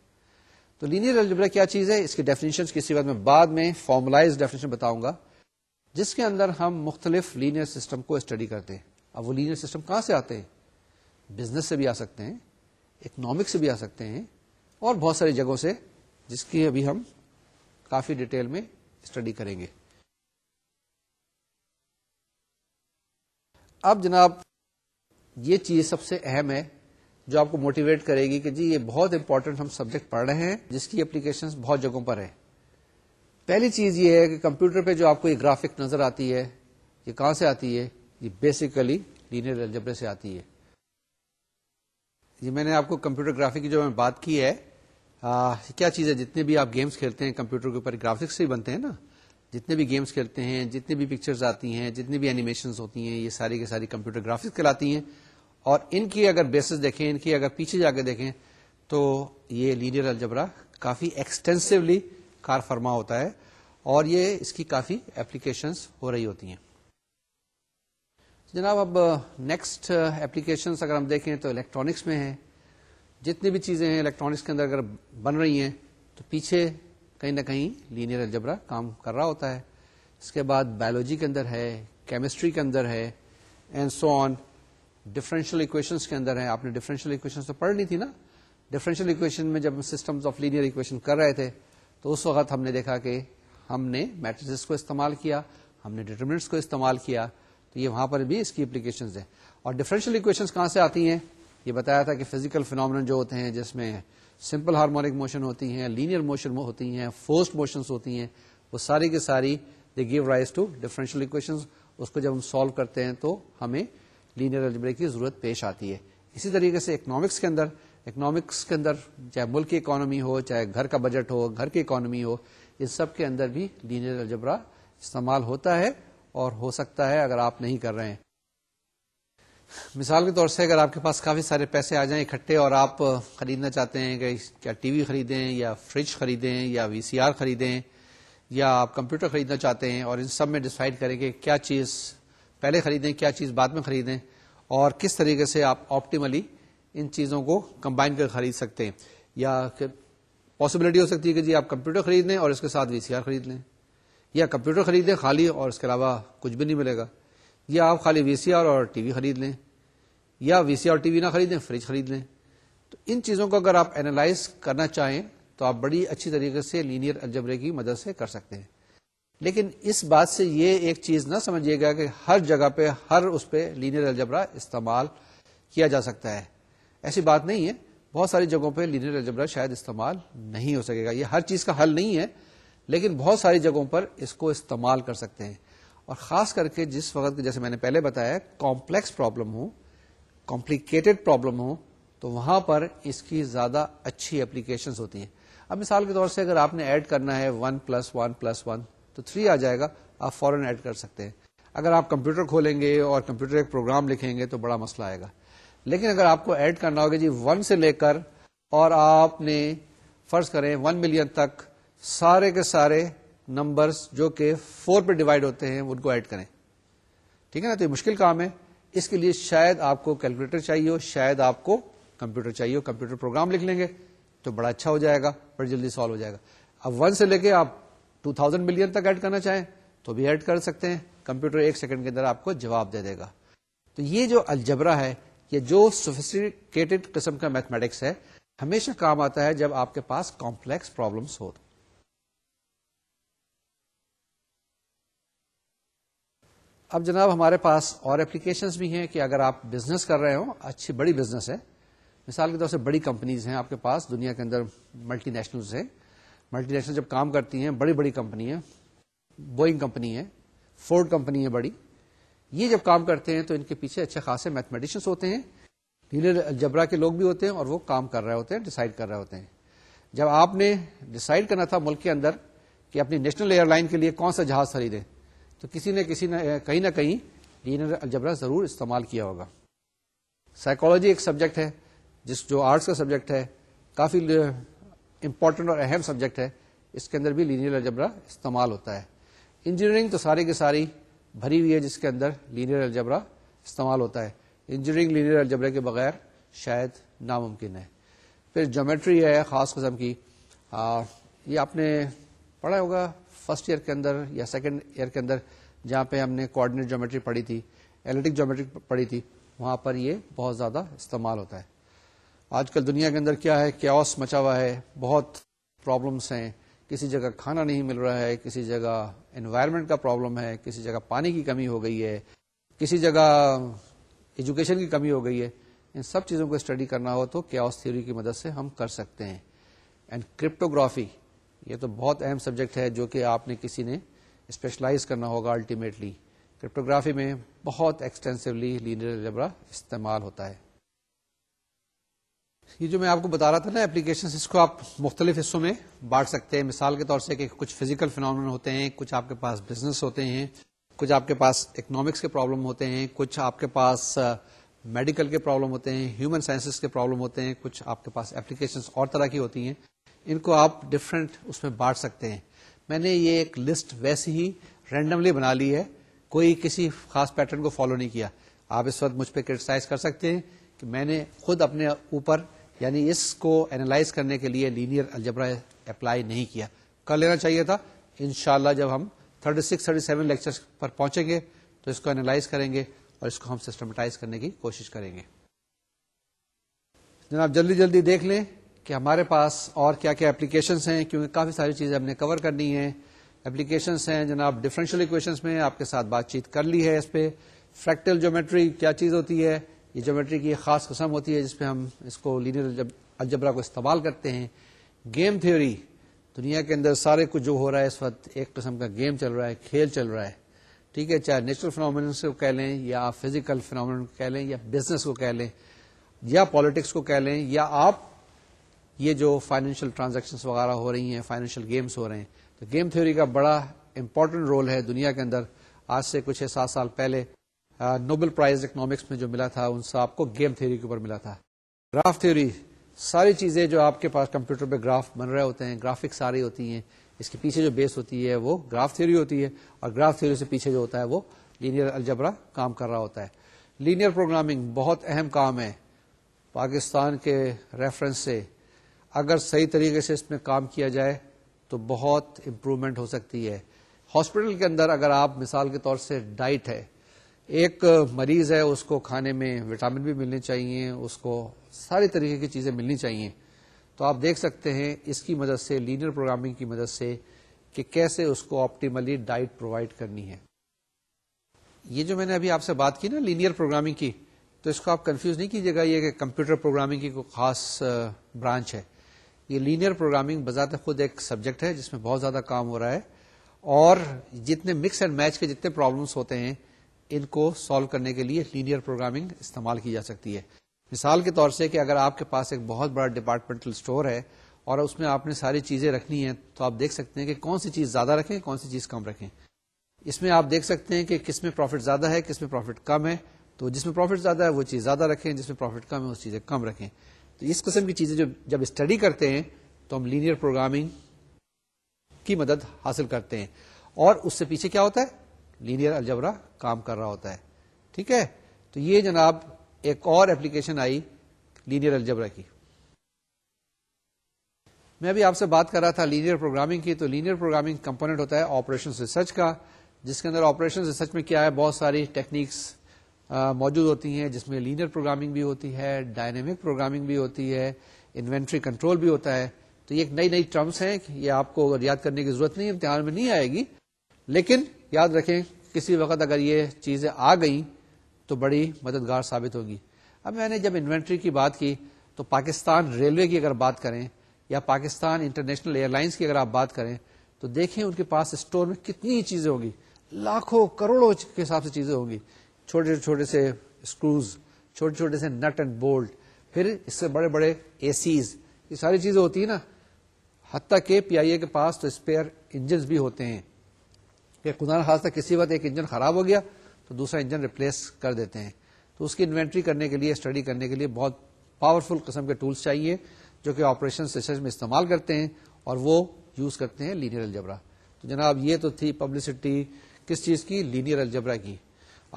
तो लीनियर अलजबरा क्या चीज है इसकी डेफिनेशन किसी बात में बाद में फॉर्मुलाइज डेफिनेशन बताऊंगा जिसके अंदर हम मुख्तलिफ लीनियर सिस्टम को स्टडी करते हैं अब वो लीनियर सिस्टम कहाँ से आते हैं बिजनेस से भी आ सकते हैं इकनॉमिक से भी आ सकते हैं और बहुत सारी जगहों से जिसकी अभी हम काफी डिटेल में स्टडी करेंगे अब जनाब ये चीज सबसे अहम है जो आपको मोटिवेट करेगी कि जी ये बहुत इंपॉर्टेंट हम सब्जेक्ट पढ़ रहे हैं जिसकी एप्लीकेशंस बहुत जगहों पर है पहली चीज ये है कि कंप्यूटर पे जो आपको ये ग्राफिक नजर आती है ये कहां से आती है ये बेसिकली लीनियर एल्जब्रे से आती है ये मैंने आपको कंप्यूटर ग्राफिक की जो मैं बात की है आ, क्या चीज है जितने भी आप गेम्स खेलते हैं कंप्यूटर के ऊपर ग्राफिक्स से ही बनते हैं ना जितने भी गेम्स खेलते हैं जितने भी पिक्चर्स आती हैं जितनी भी एनिमेशन होती हैं ये सारी की सारी कंप्यूटर ग्राफिक्स कहलाती हैं और इनकी अगर बेसिस देखें इनकी अगर पीछे जाके देखें तो ये लीनियर अलजबरा काफी एक्सटेंसिवली कार फरमा होता है और ये इसकी काफ़ी एप्लीकेशंस हो रही होती हैं जनाब अब नेक्स्ट एप्लीकेशंस uh, अगर हम देखें तो इलेक्ट्रॉनिक्स में हैं जितनी भी चीज़ें हैं इलेक्ट्रॉनिक्स के अंदर अगर बन रही हैं तो पीछे कहीं ना कहीं लीनियर अलजबरा काम कर रहा होता है इसके बाद बायोलॉजी के अंदर है केमिस्ट्री के अंदर है and so on differential equations के अंदर है आपने डिफरेंशियल इक्वेशंस तो पढ़ ली थी ना डिफरेंशियल इक्वेशन में जब हम सिस्टम्स ऑफ लीनियर इक्वेशन कर रहे थे तो उस वक्त हमने देखा कि हमने मैट्रिसेस को इस्तेमाल किया हमने डिटर्मिनेंट्स को इस्तेमाल किया तो ये वहां पर भी इसकी एप्लीकेशन है और डिफरेंशियल इक्वेशंस कहां से आती हैं ये बताया था कि फिजिकल फिनोमिन जो होते हैं जिसमें सिंपल हार्मोनिक मोशन होती हैं लीनियर मोशन होती हैं फोर्स्ड मोशन होती हैं वो सारी की सारी they give rise to differential equations उसको जब हम सॉल्व करते हैं तो हमें लीनियर अलजबरे की जरूरत पेश आती है इसी तरीके से इकोनॉमिक्स के अंदर इकोनॉमिक्स के अंदर चाहे मुल्क की इकोनॉमी हो चाहे घर का बजट हो घर की इकोनॉमी हो इस सब के अंदर भी लीनियर अलजबरा इस्तेमाल होता है और हो सकता है अगर आप नहीं कर रहे हैं मिसाल के तौर से अगर आपके पास काफ़ी सारे पैसे आ जाएं इकट्ठे और आप खरीदना चाहते हैं कि क्या टीवी खरीदें या फ्रिज खरीदें या वीसीआर खरीदें या आप कंप्यूटर खरीदना चाहते हैं और इन सब में डिसाइड करें कि क्या चीज़ पहले खरीदें क्या चीज़ बाद में खरीदें और किस तरीके से आप ऑप्टिमली इन चीज़ों को कंबाइन कर खरीद सकते हैं या पॉसिबिलिटी हो सकती है कि जी आप कंप्यूटर खरीद लें और इसके साथ वीसीआर खरीद लें या कंप्यूटर खरीदें खाली और इसके अलावा कुछ भी नहीं मिलेगा या आप खाली वीसीआर और टीवी खरीद लें या वीसीआर टीवी ना खरीदें फ्रिज खरीद लें तो इन चीज़ों को अगर आप एनालाइज करना चाहें तो आप बड़ी अच्छी तरीके से लीनियर अलजबरे की मदद से कर सकते हैं लेकिन इस बात से ये एक चीज़ ना समझिएगा कि हर जगह पे हर उस पर लीनियर अलजबरा इस्तेमाल किया जा सकता है ऐसी बात नहीं है बहुत सारी जगहों पे लीनियर अलजबरा शायद इस्तेमाल नहीं हो सकेगा ये हर चीज़ का हल नहीं है लेकिन बहुत सारी जगहों पर इसको इस्तेमाल कर सकते हैं और ख़ास करके जिस वक्त जैसे मैंने पहले बताया कॉम्प्लेक्स प्रॉब्लम हो कॉम्प्लिकेटेड प्रॉब्लम हो तो वहाँ पर इसकी ज़्यादा अच्छी एप्लीकेशन होती हैं अब मिसाल के तौर से अगर आपने ऐड करना है one plus one plus one तो थ्री आ जाएगा आप फौरन ऐड कर सकते हैं अगर आप कंप्यूटर खोलेंगे और कंप्यूटर एक प्रोग्राम लिखेंगे तो बड़ा मसला आएगा लेकिन अगर आपको ऐड करना होगा जी वन से लेकर और आपने फर्ज करें वन मिलियन तक सारे के सारे नंबर्स जो कि फोर पे डिवाइड होते हैं उनको ऐड करें ठीक है ना तो ये मुश्किल काम है इसके लिए शायद आपको कैलकुलेटर चाहिए हो शायद आपको कंप्यूटर चाहिए हो कंप्यूटर प्रोग्राम लिख लेंगे तो बड़ा अच्छा हो जाएगा बड़ी जल्दी सॉल्व हो जाएगा अब वन से लेके आप टू थाउजेंड मिलियन तक ऐड करना चाहें तो भी ऐड कर सकते हैं कंप्यूटर एक सेकंड के अंदर आपको जवाब दे देगा तो ये जो अलजबरा है ये जो सोफिस्टिकेटेड किस्म का मैथमेटिक्स है हमेशा काम आता है जब आपके पास कॉम्प्लेक्स प्रॉब्लम्स हो अब जनाब हमारे पास और एप्लीकेशंस भी हैं कि अगर आप बिजनेस कर रहे हो अच्छी बड़ी बिजनेस है मिसाल के तौर से बड़ी कंपनीज हैं आपके पास दुनिया के अंदर मल्टीनेशनल्स हैं मल्टीनेशनल जब काम करती हैं बड़ी बड़ी कंपनी है बोइंग कंपनी है फोर्ड कंपनी है बड़ी ये जब काम करते हैं तो इनके पीछे अच्छे खासे मैथमेटिशियंस होते हैं लीनियर अलजबरा के लोग भी होते हैं और वो काम कर रहे होते हैं डिसाइड कर रहे होते हैं जब आपने डिसाइड करना था मुल्क के अंदर कि अपनी नेशनल एयरलाइन के लिए कौन सा जहाज खरीदें तो किसी ने किसी ने कहीं ना कहीं लीनियर अलजबरा ज़रूर इस्तेमाल किया होगा साइकोलॉजी एक सब्जेक्ट है जिस जो आर्ट्स का सब्जेक्ट है काफ़ी इम्पॉर्टेंट और अहम सब्जेक्ट है इसके अंदर भी लीनियर अलजबरा इस्तेमाल होता है इंजीनियरिंग तो सारी की सारी भरी हुई है जिसके अंदर लीनियर अलजबरा इस्तेमाल होता है इंजीनियरिंग लीनियर अलजबरा के बगैर शायद नामुमकिन है फिर जोमेट्री है ख़ास कस्म की आ, ये आपने पढ़ा होगा फर्स्ट ईयर के अंदर या सेकेंड ईयर के अंदर जहाँ पे हमने कोऑर्डिनेट जोमेट्री पढ़ी थी एलिटिक जोमेट्री पढ़ी थी वहाँ पर ये बहुत ज़्यादा इस्तेमाल होता है आजकल दुनिया के अंदर क्या है क्यास मचा हुआ है बहुत प्रॉब्लम्स हैं किसी जगह खाना नहीं मिल रहा है किसी जगह एनवायरनमेंट का प्रॉब्लम है किसी जगह पानी की कमी हो गई है किसी जगह एजुकेशन की कमी हो गई है इन सब चीज़ों को स्टडी करना हो तो क्या थ्योरी की मदद से हम कर सकते हैं एंड क्रिप्टोग्राफी ये तो बहुत अहम सब्जेक्ट है जो कि आपने किसी ने स्पेशलाइज करना होगा अल्टीमेटली क्रिप्टोग्राफी में बहुत एक्सटेंसिवली लीनियर अलजबरा इस्तेमाल होता है ये जो मैं आपको बता रहा था ना एप्लीकेशन इसको आप मुख्तलिफ हिस्सों में बांट सकते हैं मिसाल के तौर से कि कुछ फिजिकल फिनोमिन होते हैं कुछ आपके पास बिजनेस होते हैं कुछ आपके पास इकोनॉमिक्स के प्रॉब्लम होते हैं कुछ आपके पास मेडिकल के प्रॉब्लम होते हैं ह्यूमन साइंसेस के प्रॉब्लम होते हैं कुछ आपके पास एप्लीकेशन और तरह की होती हैं इनको आप डिफरेंट उसमें बांट सकते हैं मैंने ये एक लिस्ट वैसी ही रेंडमली बना ली है कोई किसी खास पैटर्न को फॉलो नहीं किया आप इस वक्त मुझ पर क्रिटिसाइज कर सकते हैं कि मैंने खुद अपने ऊपर यानी इसको एनालाइज करने के लिए लीनियर अलजबरा अप्लाई नहीं किया कर लेना चाहिए था इनशाला जब हम thirty six thirty seven lectures पर पहुंचेंगे तो इसको एनालाइज करेंगे और इसको हम सिस्टमेटाइज करने की कोशिश करेंगे जनाब जल्दी जल्दी देख लें कि हमारे पास और क्या क्या एप्लीकेशंस हैं क्योंकि काफ़ी सारी चीज़ें हमने कवर करनी है एप्लीकेशंस हैं जनाब डिफरेंशियल इक्वेशंस में आपके साथ बातचीत कर ली है इस पर फ्रैक्टल ज्योमेट्री क्या चीज़ होती है ये जोमेट्री की खास कस्म होती है जिसमें हम इसको लीनियर अलजबरा को इस्तेमाल करते हैं गेम थ्योरी दुनिया के अंदर सारे कुछ जो हो रहा है इस वक्त एक किस्म का गेम चल रहा है खेल चल रहा है ठीक है चाहे नेचुरल फिनोमिन को कह लें या आप फिजिकल फिनोमिन को कह लें या बिजनेस को कह लें या पॉलिटिक्स को कह लें या आप ये जो फाइनेंशियल ट्रांजेक्शन्स वगैरह हो रही हैं फाइनेंशियल गेम्स हो रहे हैं तो गेम थ्योरी का बड़ा इंपॉर्टेंट रोल है दुनिया के अंदर आज से कुछ है सात साल पहले नोबेल प्राइज इकोनॉमिक्स में जो मिला था उन साहब को गेम थ्योरी के ऊपर मिला था ग्राफ थ्योरी सारी चीजें जो आपके पास कंप्यूटर पे ग्राफ बन रहे होते हैं ग्राफिक सारी होती हैं इसके पीछे जो बेस होती है वो ग्राफ थ्योरी होती है और ग्राफ थ्योरी से पीछे जो होता है वो लीनियर अलजबरा काम कर रहा होता है लीनियर प्रोग्रामिंग बहुत अहम काम है पाकिस्तान के रेफरेंस से अगर सही तरीके से इसमें काम किया जाए तो बहुत इम्प्रूवमेंट हो सकती है हॉस्पिटल के अंदर अगर आप मिसाल के तौर से डाइट है एक मरीज है उसको खाने में विटामिन भी मिलने चाहिए उसको सारी तरीके की चीजें मिलनी चाहिए तो आप देख सकते हैं इसकी मदद से लीनियर प्रोग्रामिंग की मदद से कि कैसे उसको ऑप्टिमली डाइट प्रोवाइड करनी है ये जो मैंने अभी आपसे बात की ना लीनियर प्रोग्रामिंग की तो इसको आप कंफ्यूज नहीं कीजिएगा ये कि कंप्यूटर प्रोग्रामिंग की कोई खास ब्रांच है ये लीनियर प्रोग्रामिंग बजाते खुद एक सब्जेक्ट है जिसमें बहुत ज्यादा काम हो रहा है और जितने मिक्स एंड मैच के जितने प्रॉब्लम्स होते हैं इनको सॉल्व करने के लिए लीनियर प्रोग्रामिंग इस्तेमाल की जा सकती है मिसाल के तौर से कि अगर आपके पास एक बहुत बड़ा डिपार्टमेंटल स्टोर है और उसमें आपने सारी चीजें रखनी है तो आप देख सकते हैं कि कौन सी चीज ज्यादा रखें कौन सी चीज कम रखें इसमें आप देख सकते हैं कि किसमें प्रॉफिट ज्यादा है किसमें प्रॉफिट कम है तो जिसमें प्रॉफिट ज्यादा है वो चीज ज्यादा रखें जिसमें प्रॉफिट कम है उस चीजें कम रखें तो इस किस्म की चीजें जो जब स्टडी करते हैं तो हम लीनियर प्रोग्रामिंग की मदद हासिल करते हैं और उससे पीछे क्या होता है लीनियर अलजबरा काम कर रहा होता है ठीक है तो ये जनाब एक और एप्लीकेशन आई लीनियर अलजबरा की मैं अभी आपसे बात कर रहा था लीनियर प्रोग्रामिंग की तो लीनियर प्रोग्रामिंग कंपोनेंट होता है ऑपरेशन रिसर्च का जिसके अंदर ऑपरेशन रिसर्च में क्या है बहुत सारी टेक्निक्स मौजूद होती हैं जिसमें लीनियर प्रोग्रामिंग भी होती है डायनेमिक प्रोग्रामिंग भी होती है इन्वेंट्री कंट्रोल भी होता है तो ये एक नई नई टर्म्स हैं ये आपको याद करने की जरूरत नहीं इम्तिहान में नहीं आएगी लेकिन याद रखें किसी वक्त अगर ये चीज़ें आ गई तो बड़ी मददगार साबित होगी अब मैंने जब इन्वेंट्री की बात की तो पाकिस्तान रेलवे की अगर बात करें या पाकिस्तान इंटरनेशनल एयरलाइंस की अगर आप बात करें तो देखें उनके पास स्टोर में कितनी चीज़ें होगी लाखों करोड़ों के हिसाब से चीज़ें होंगी छोटे छोटे से स्क्रूज छोटे छोटे से नट एंड बोल्ट फिर इससे बड़े बड़े एसीज ये सारी चीज़ें होती है ना हती के पीआईए के पास तो स्पेयर इंजन भी होते हैं कि खुदा खासा किसी वक्त एक इंजन ख़राब हो गया तो दूसरा इंजन रिप्लेस कर देते हैं तो उसकी इन्वेंट्री करने के लिए स्टडी करने के लिए बहुत पावरफुल किस्म के टूल्स चाहिए जो कि ऑपरेशन रिसर्च में इस्तेमाल करते हैं और वो यूज़ करते हैं लीनियर अलजबरा तो जनाब ये तो थी पब्लिसिटी किस चीज़ की लीनियर अलजबरा की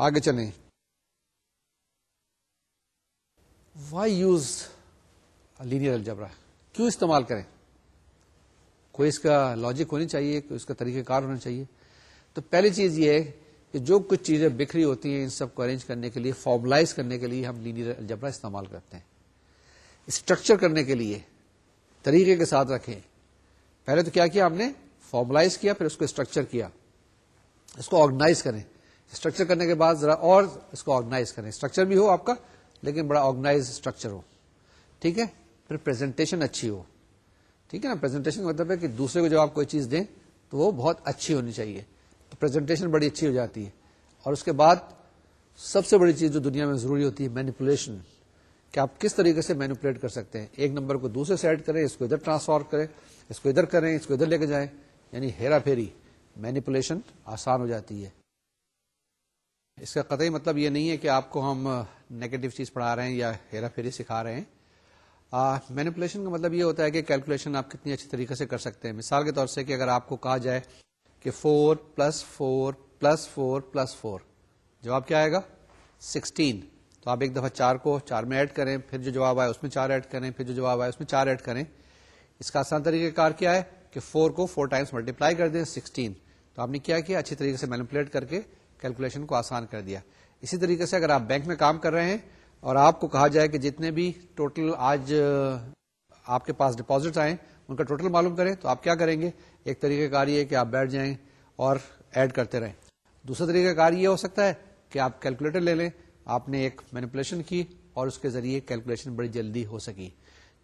आगे चलें वाई यूज लीनियर अलजबरा क्यों इस्तेमाल करें कोई इसका लॉजिक होनी चाहिए कोई इसका तरीक़ेकार होना चाहिए तो पहली चीज ये है कि जो कुछ चीजें बिखरी होती हैं इन सब को अरेंज करने के लिए फॉर्मलाइज करने के लिए हम लीनियर अलजबरा इस्तेमाल करते हैं स्ट्रक्चर करने के लिए तरीके के साथ रखें पहले तो क्या किया हमने फॉर्मलाइज किया फिर उसको स्ट्रक्चर किया इसको ऑर्गेनाइज करें स्ट्रक्चर करने के बाद जरा और इसको ऑर्गेनाइज करें स्ट्रक्चर भी हो आपका लेकिन बड़ा ऑर्गेनाइज स्ट्रक्चर हो ठीक है फिर प्रेजेंटेशन अच्छी हो ठीक है ना प्रेजेंटेशन का मतलब है कि दूसरे को जब आप कोई चीज दें तो वो बहुत अच्छी होनी चाहिए प्रेजेंटेशन बड़ी अच्छी हो जाती है और उसके बाद सबसे बड़ी चीज़ जो दुनिया में ज़रूरी होती है मैनिपुलेशन कि आप किस तरीके से मैनिपुलेट कर सकते हैं एक नंबर को दूसरे साइड करें इसको इधर ट्रांसफॉर्म करें इसको इधर करें इसको इधर लेके जाएं यानी हेरा फेरी मैनिपुलेशन आसान हो जाती है इसका कतई मतलब ये नहीं है कि आपको हम नेगेटिव चीज़ पढ़ा रहे हैं या हेरा फेरी सिखा रहे हैं मैनिपुलेशन का मतलब ये होता है कि कैलकुलेशन आप कितनी अच्छी तरीके से कर सकते हैं मिसाल के तौर से कि अगर आपको कहा जाए कि four plus four plus four plus four जवाब क्या आएगा सिक्सटीन तो आप एक दफा चार को चार में ऐड करें फिर जो जवाब आए उसमें चार ऐड करें फिर जो जवाब आए उसमें चार ऐड करें इसका आसान तरीकेकार क्या है कि फोर को फोर टाइम्स मल्टीप्लाई कर दें सिक्सटीन तो आपने क्या किया अच्छी तरीके से मैनिपुलेट करके कैलकुलेशन को आसान कर दिया इसी तरीके से अगर आप बैंक में काम कर रहे हैं और आपको कहा जाए कि जितने भी टोटल आज आपके पास डिपॉजिट आए उनका टोटल मालूम करें तो आप क्या करेंगे एक तरीके कार ये कि आप बैठ जाएं और ऐड करते रहें दूसरा तरीका कार ये हो सकता है कि आप कैलकुलेटर ले लें आपने एक मैनिपुलेशन की और उसके जरिए कैलकुलेशन बड़ी जल्दी हो सकी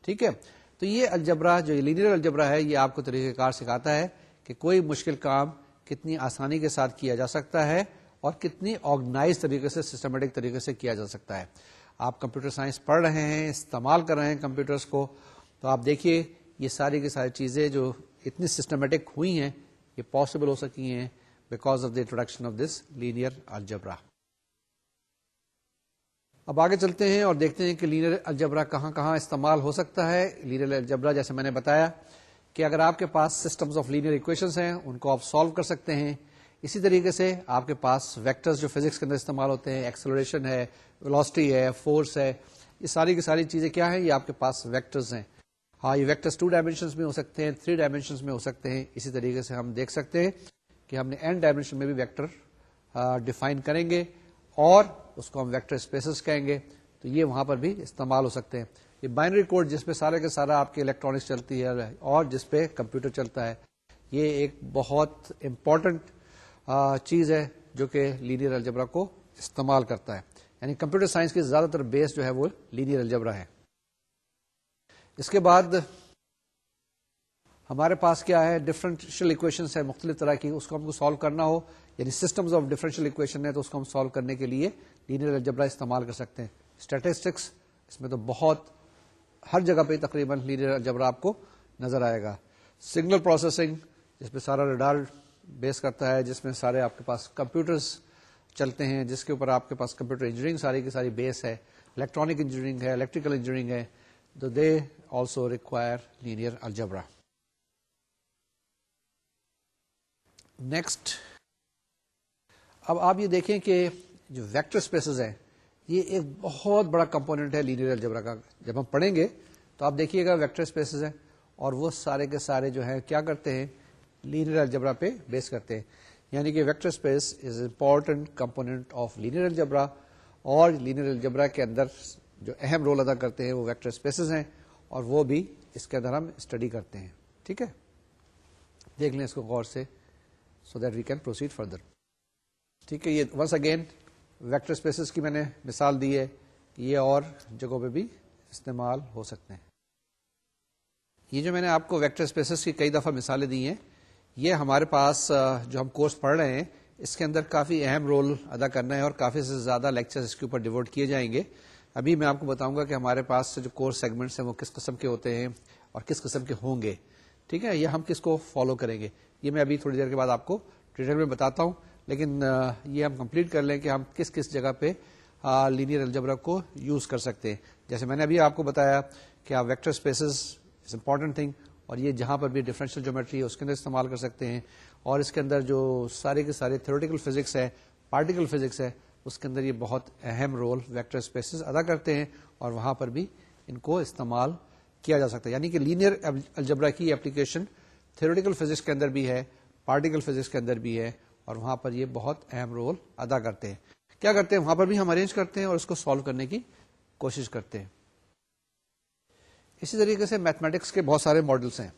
ठीक है तो ये अलजबरा जो लीनियर अलजबरा है ये आपको तरीक़ेकार सिखाता है कि कोई मुश्किल काम कितनी आसानी के साथ किया जा सकता है और कितनी ऑर्गेनाइज तरीके से सिस्टमेटिक तरीके से किया जा सकता है आप कंप्यूटर साइंस पढ़ रहे हैं इस्तेमाल कर रहे हैं कंप्यूटर्स को तो आप देखिए ये सारी की सारी चीज़ें जो इतनी सिस्टमेटिक हुई हैं ये पॉसिबल हो सकी हैं because of the introduction of this linear algebra अब आगे चलते हैं और देखते हैं कि लीनियर अलजबरा कहाँ कहाँ इस्तेमाल हो सकता है लीनियर अलजबरा जैसे मैंने बताया कि अगर आपके पास सिस्टम्स ऑफ लीनियर इक्वेशंस हैं उनको आप सॉल्व कर सकते हैं इसी तरीके से आपके पास वेक्टर्स जो फिजिक्स के अंदर इस्तेमाल होते हैं एक्सेलरेशन है वेलोसिटी है फोर्स है ये सारी की सारी चीजें क्या है ये आपके पास वेक्टर्स हैं हाँ ये वेक्टर्स टू डायमेंशन में हो सकते हैं थ्री डायमेंशन में हो सकते हैं इसी तरीके से हम देख सकते हैं कि हमने एन डायमेंशन में भी वेक्टर डिफाइन करेंगे और उसको हम वेक्टर स्पेसेस कहेंगे तो ये वहां पर भी इस्तेमाल हो सकते हैं ये बाइनरी कोड जिसपे सारा के सारा आपके इलेक्ट्रॉनिक्स चलती है और जिसपे कंप्यूटर चलता है ये एक बहुत इम्पॉर्टेंट चीज है जो कि लीनियर अलजबरा को इस्तेमाल करता है यानी कंप्यूटर साइंस की ज्यादातर बेस जो है वो लीनियर अलजबरा है इसके बाद हमारे पास क्या है डिफरेंशियल इक्वेशंस है मुख्तलिफ तरह की उसको हमको सॉल्व करना हो यानी सिस्टम्स ऑफ डिफरेंशियल इक्वेशन है तो उसको हम सॉल्व करने के लिए लीनियर अलजबरा इस्तेमाल कर सकते हैं स्टैटिस्टिक्स इसमें तो बहुत हर जगह पे तकरीबन लीनियर अलजबरा आपको नजर आएगा सिग्नल प्रोसेसिंग जिसमें सारा रडार बेस करता है जिसमें सारे आपके पास कंप्यूटर्स चलते हैं जिसके ऊपर आपके पास कंप्यूटर इंजीनियरिंग सारी की सारी बेस है इलेक्ट्रॉनिक इंजीनियरिंग है इलेक्ट्रिकल इंजीनियरिंग है तो they also require linear algebra. Next अब आप ये देखें कि जो वेक्टर स्पेसेस हैं ये एक बहुत बड़ा कंपोनेंट है लीनियर अलजबरा का जब हम पढ़ेंगे तो आप देखिएगा वेक्टर स्पेसेस हैं और वो सारे के सारे जो हैं क्या करते हैं लीनियर अलजबरा पे बेस करते हैं यानी कि vector space is important component of linear algebra और लीनियर अलजबरा के अंदर जो अहम रोल अदा करते हैं वो वेक्टर स्पेसेस हैं और वो भी इसके अंदर हम स्टडी करते हैं ठीक है देख लें इसको गौर से so that we can proceed further ठीक है ये वंस अगेन वेक्टर स्पेसेस की मैंने मिसाल दी है ये और जगहों पे भी इस्तेमाल हो सकते हैं ये जो मैंने आपको वेक्टर स्पेसेस की कई दफ़ा मिसालें दी हैं ये हमारे पास जो हम कोर्स पढ़ रहे हैं इसके अंदर काफ़ी अहम रोल अदा करना है और काफ़ी से ज़्यादा लेक्चर्स इसके ऊपर डिवोट किए जाएंगे अभी मैं आपको बताऊंगा कि हमारे पास जो कोर सेगमेंट्स हैं वो किस किस्म के होते हैं और किस किस्म के होंगे ठीक है या हम किसको फॉलो करेंगे ये मैं अभी थोड़ी देर के बाद आपको डिटेल में बताता हूँ लेकिन ये हम कंप्लीट कर लें कि हम किस किस जगह पे लीनियर अलजबरा को यूज़ कर सकते हैं जैसे मैंने अभी आपको बताया कि आप vector spaces is important thing और ये जहाँ पर भी डिफरेंशियल ज्योमेट्री है उसके अंदर इस्तेमाल कर सकते हैं और इसके अंदर जो सारे के सारे थ्योरेटिकल फिजिक्स है पार्टिकल फिजिक्स है उसके अंदर ये बहुत अहम रोल वेक्टर स्पेसेस अदा करते हैं और वहां पर भी इनको इस्तेमाल किया जा सकता है यानी कि लीनियर अलजबरा की एप्लीकेशन थ्योरेटिकल फिजिक्स के अंदर भी है पार्टिकल फिजिक्स के अंदर भी है और वहां पर ये बहुत अहम रोल अदा करते हैं क्या करते हैं वहां पर भी हम अरेंज करते हैं और इसको सॉल्व करने की कोशिश करते हैं इसी तरीके से मैथमेटिक्स के बहुत सारे मॉडल्स हैं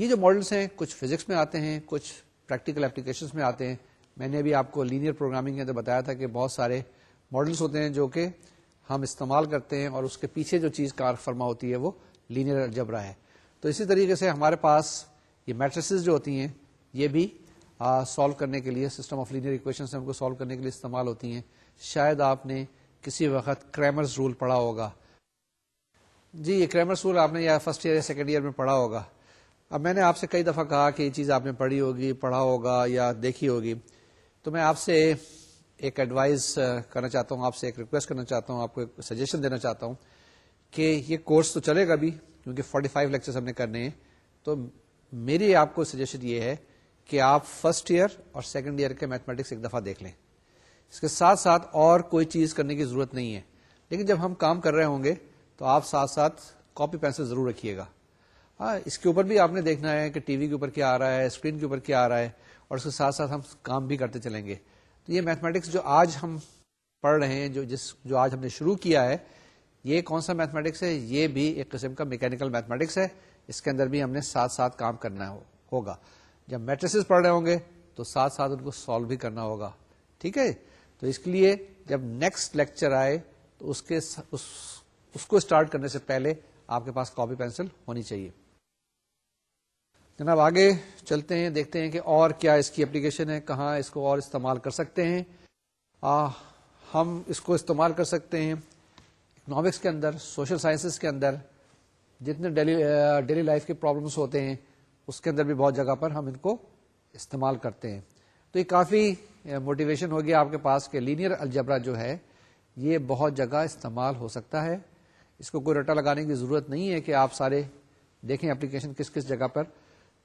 ये जो मॉडल्स हैं कुछ फिजिक्स में आते हैं कुछ प्रैक्टिकल एप्लीकेशंस में आते हैं मैंने अभी आपको लीनियर प्रोग्रामिंग के अंदर बताया था कि बहुत सारे मॉडल्स होते हैं जो कि हम इस्तेमाल करते हैं और उसके पीछे जो चीज़ कार फरमा होती है वो लीनियर अलजबरा है तो इसी तरीके से हमारे पास ये मैट्रिसेस जो होती हैं ये भी सॉल्व करने के लिए सिस्टम ऑफ लीनियर इक्वेशन से हमको सॉल्व करने के लिए इस्तेमाल होती हैं शायद आपने किसी वक्त क्रैमर्स रूल पढ़ा होगा जी ये क्रैमर्स रूल आपने या फर्स्ट ईयर या सेकेंड ईयर में पढ़ा होगा अब मैंने आपसे कई दफ़ा कहा कि ये चीज़ आपने पढ़ी होगी पढ़ा होगा या देखी होगी तो मैं आपसे एक एडवाइस uh, करना चाहता हूँ आपसे एक रिक्वेस्ट करना चाहता हूँ आपको एक सजेशन देना चाहता हूँ कि ये कोर्स तो चलेगा भी क्योंकि 45 लेक्चर्स हमने करने हैं तो मेरी आपको सजेशन ये है कि आप फर्स्ट ईयर और सेकंड ईयर के मैथमेटिक्स एक दफा देख लें इसके साथ साथ और कोई चीज करने की जरूरत नहीं है लेकिन जब हम काम कर रहे होंगे तो आप साथ साथ कॉपी पेंसिल जरूर रखिएगा हाँ इसके ऊपर भी आपने देखना है कि टीवी के ऊपर क्या आ रहा है स्क्रीन के ऊपर क्या आ रहा है और उसके साथ साथ हम काम भी करते चलेंगे तो ये मैथमेटिक्स जो आज हम पढ़ रहे हैं जो जिस जो आज हमने शुरू किया है ये कौन सा मैथमेटिक्स है ये भी एक किस्म का मैकेनिकल मैथमेटिक्स है इसके अंदर भी हमने साथ साथ काम करना हो, होगा जब मैट्रिसेस पढ़ रहे होंगे तो साथ साथ उनको सॉल्व भी करना होगा ठीक है तो इसके लिए जब नेक्स्ट लेक्चर आए तो उसके उस, उसको स्टार्ट करने से पहले आपके पास कॉपी पेंसिल होनी चाहिए जनाब आगे चलते हैं देखते हैं कि और क्या इसकी एप्लीकेशन है कहाँ इसको और इस्तेमाल कर सकते हैं आ, हम इसको इस्तेमाल कर सकते हैं इकनॉमिक्स के अंदर सोशल साइंसेस के अंदर जितने डेली डेली लाइफ के प्रॉब्लम्स होते हैं उसके अंदर भी बहुत जगह पर हम इनको इस्तेमाल करते हैं तो ये काफ़ी मोटिवेशन होगी आपके पास कि लीनियर अलजबरा जो है ये बहुत जगह इस्तेमाल हो सकता है इसको कोई रटा लगाने की ज़रूरत नहीं है कि आप सारे देखें एप्लीकेशन किस किस जगह पर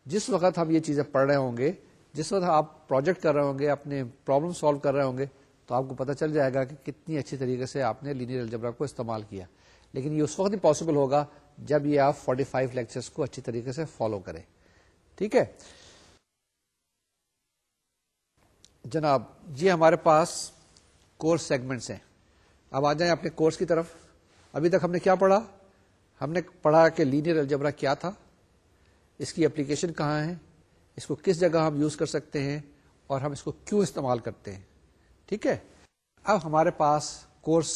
जिस वक्त हम ये चीज़ें पढ़ रहे होंगे जिस वक्त आप प्रोजेक्ट कर रहे होंगे अपने प्रॉब्लम सॉल्व कर रहे होंगे तो आपको पता चल जाएगा कि कितनी अच्छी तरीके से आपने लीनियर अलजबरा को इस्तेमाल किया लेकिन ये उस वक्त ही पॉसिबल होगा जब ये आप 45 लेक्चर्स को अच्छी तरीके से फॉलो करें ठीक है जनाब ये हमारे पास कोर्स सेगमेंट्स हैं अब आ जाएं अपने कोर्स की तरफ अभी तक हमने क्या पढ़ा हमने पढ़ा कि लीनियर अलजबरा क्या था इसकी एप्लीकेशन कहाँ है इसको किस जगह हम यूज़ कर सकते हैं और हम इसको क्यों इस्तेमाल करते हैं ठीक है अब हमारे पास कोर्स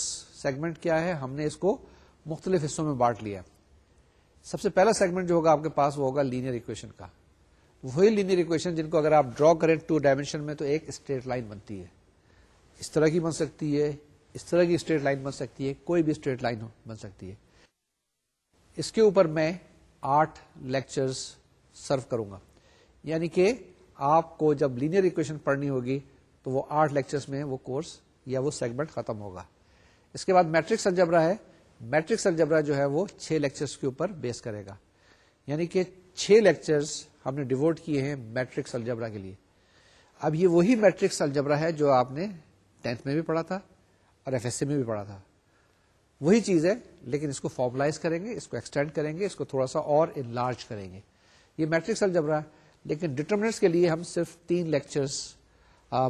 सेगमेंट क्या है हमने इसको मुख्तलिफ हिस्सों में बांट लिया सबसे पहला सेगमेंट जो होगा आपके पास वो होगा लीनियर इक्वेशन का वही लीनियर इक्वेशन जिनको अगर आप ड्रॉ करें टू डायमेंशन में तो एक स्ट्रेट लाइन बनती है इस तरह की बन सकती है इस तरह की स्ट्रेट लाइन बन सकती है कोई भी स्ट्रेट लाइन बन सकती है इसके ऊपर मैं आठ लेक्चर्स सर्व करूंगा यानी कि आपको जब लीनियर इक्वेशन पढ़नी होगी तो वो आठ लेक्चर्स में वो कोर्स या वो सेगमेंट खत्म होगा इसके बाद मैट्रिक्स अलजबरा है मैट्रिक्स अलजबरा जो है वो छह लेक्चर्स के ऊपर बेस करेगा यानी कि छह लेक्चर्स हमने डिवोट किए हैं मैट्रिक्स अलजबरा के लिए अब ये वही मैट्रिक्स अलजबरा है जो आपने टेंथ में भी पढ़ा था और एफ में भी पढ़ा था वही चीज है लेकिन इसको फॉर्मलाइज करेंगे इसको एक्सटेंड करेंगे इसको थोड़ा सा और इनलार्ज करेंगे ये मैट्रिक्स अलजबरा है लेकिन डिटर्मिनेंट्स के लिए हम सिर्फ तीन लेक्चर्स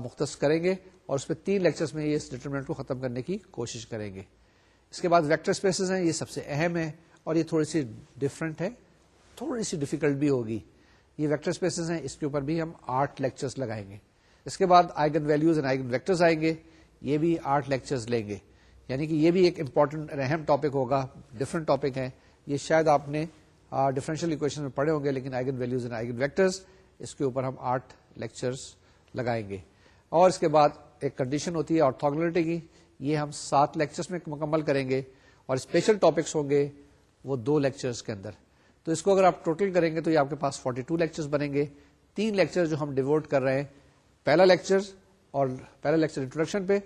मुख्त करेंगे और उसमें तीन लेक्चर्स में ये इस डिटर्मिनेंट को खत्म करने की कोशिश करेंगे इसके बाद वेक्टर स्पेसेस हैं ये सबसे अहम है और ये थोड़ी सी डिफरेंट है थोड़ी सी डिफिकल्ट भी होगी ये वेक्टर स्पेसेस हैं इसके ऊपर भी हम आठ लेक्चर्स लगाएंगे इसके बाद eigenvalues and eigenvectors आएंगे ये भी आठ लेक्चर्स लेंगे यानी कि ये भी एक इम्पॉर्टेंट अहम टॉपिक होगा डिफरेंट टॉपिक है ये शायद आपने डिफरेंशियल इक्वेशन में पढ़े होंगे लेकिन eigenvalues and eigenvectors इसके ऊपर हम आठ लेक्चर्स लगाएंगे और इसके बाद एक कंडीशन होती है ऑर्थोगोनलिटी की ये हम सात लेक्चर्स में मुकम्मल करेंगे और स्पेशल टॉपिक्स होंगे वो दो लेक्चर्स के अंदर तो इसको अगर आप टोटल करेंगे तो ये आपके पास 42 लेक्चर्स बनेंगे तीन लेक्चर जो हम डिवोट कर रहे हैं पहला लेक्चर और पहला लेक्चर इंट्रोडक्शन पे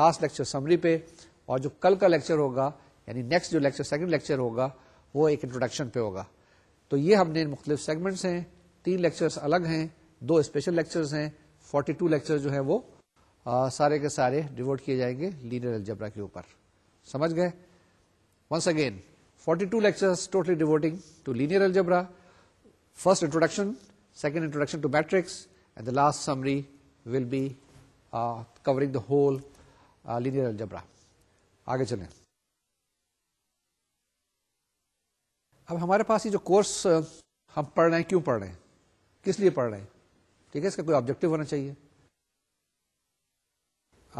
लास्ट लेक्चर समरी पे और जो कल का लेक्चर होगा यानी नेक्स्ट जो लेक्चर सेकंड लेक्चर होगा वो एक इंट्रोडक्शन पे होगा तो ये हमने मुख्तलिफ सेगमेंट्स हैं तीन लेक्चर्स अलग हैं दो स्पेशल लेक्चर्स हैं 42 लेक्चर जो है वो आ, सारे के सारे डिवोट किए जाएंगे लीनियर एल्जबरा के ऊपर समझ गए once again 42 lectures totally devoting to linear algebra first introduction second introduction to matrix, and the last summary will be uh, covering the whole uh, linear algebra. आगे चलें अब हमारे पास ये जो कोर्स हम पढ़ रहे हैं क्यों पढ़ रहे हैं किस लिए पढ़ रहे हैं ठीक है इसका कोई ऑब्जेक्टिव होना चाहिए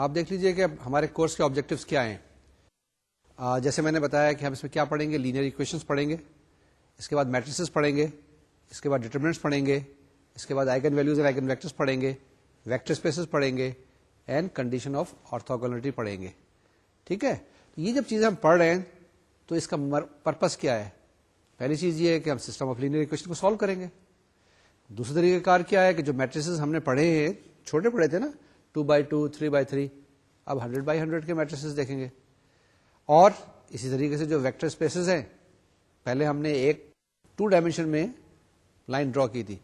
आप देख लीजिए कि हमारे कोर्स के ऑब्जेक्टिव्स क्या हैं जैसे मैंने बताया कि हम इसमें क्या पढ़ेंगे लीनियर इक्वेशंस पढ़ेंगे इसके बाद मैट्रिसेस पढ़ेंगे इसके बाद डिटर्मिनेंट्स पढ़ेंगे इसके बाद आइगन वैल्यूज और आइगन वैक्टर्स पढ़ेंगे वैक्टर स्पेसिस पढ़ेंगे एंड कंडीशन ऑफ ऑर्थोगी पढ़ेंगे ठीक है तो ये जब चीज़ें हम पढ़ रहे हैं तो इसका पर्पस क्या है पहली चीज़ ये है कि हम सिस्टम ऑफ लीनियर इक्वेशन को सॉल्व करेंगे दूसरे तरीकेकार क्या है कि जो मैट्रिसेस हमने पढ़े हैं छोटे पढ़े थे ना two by two three by three अब हंड्रेड बाई हंड्रेड के मैट्रिसेस देखेंगे और इसी तरीके से जो वेक्टर स्पेसेस हैं पहले हमने एक टू डायमेंशन में लाइन ड्रॉ की थी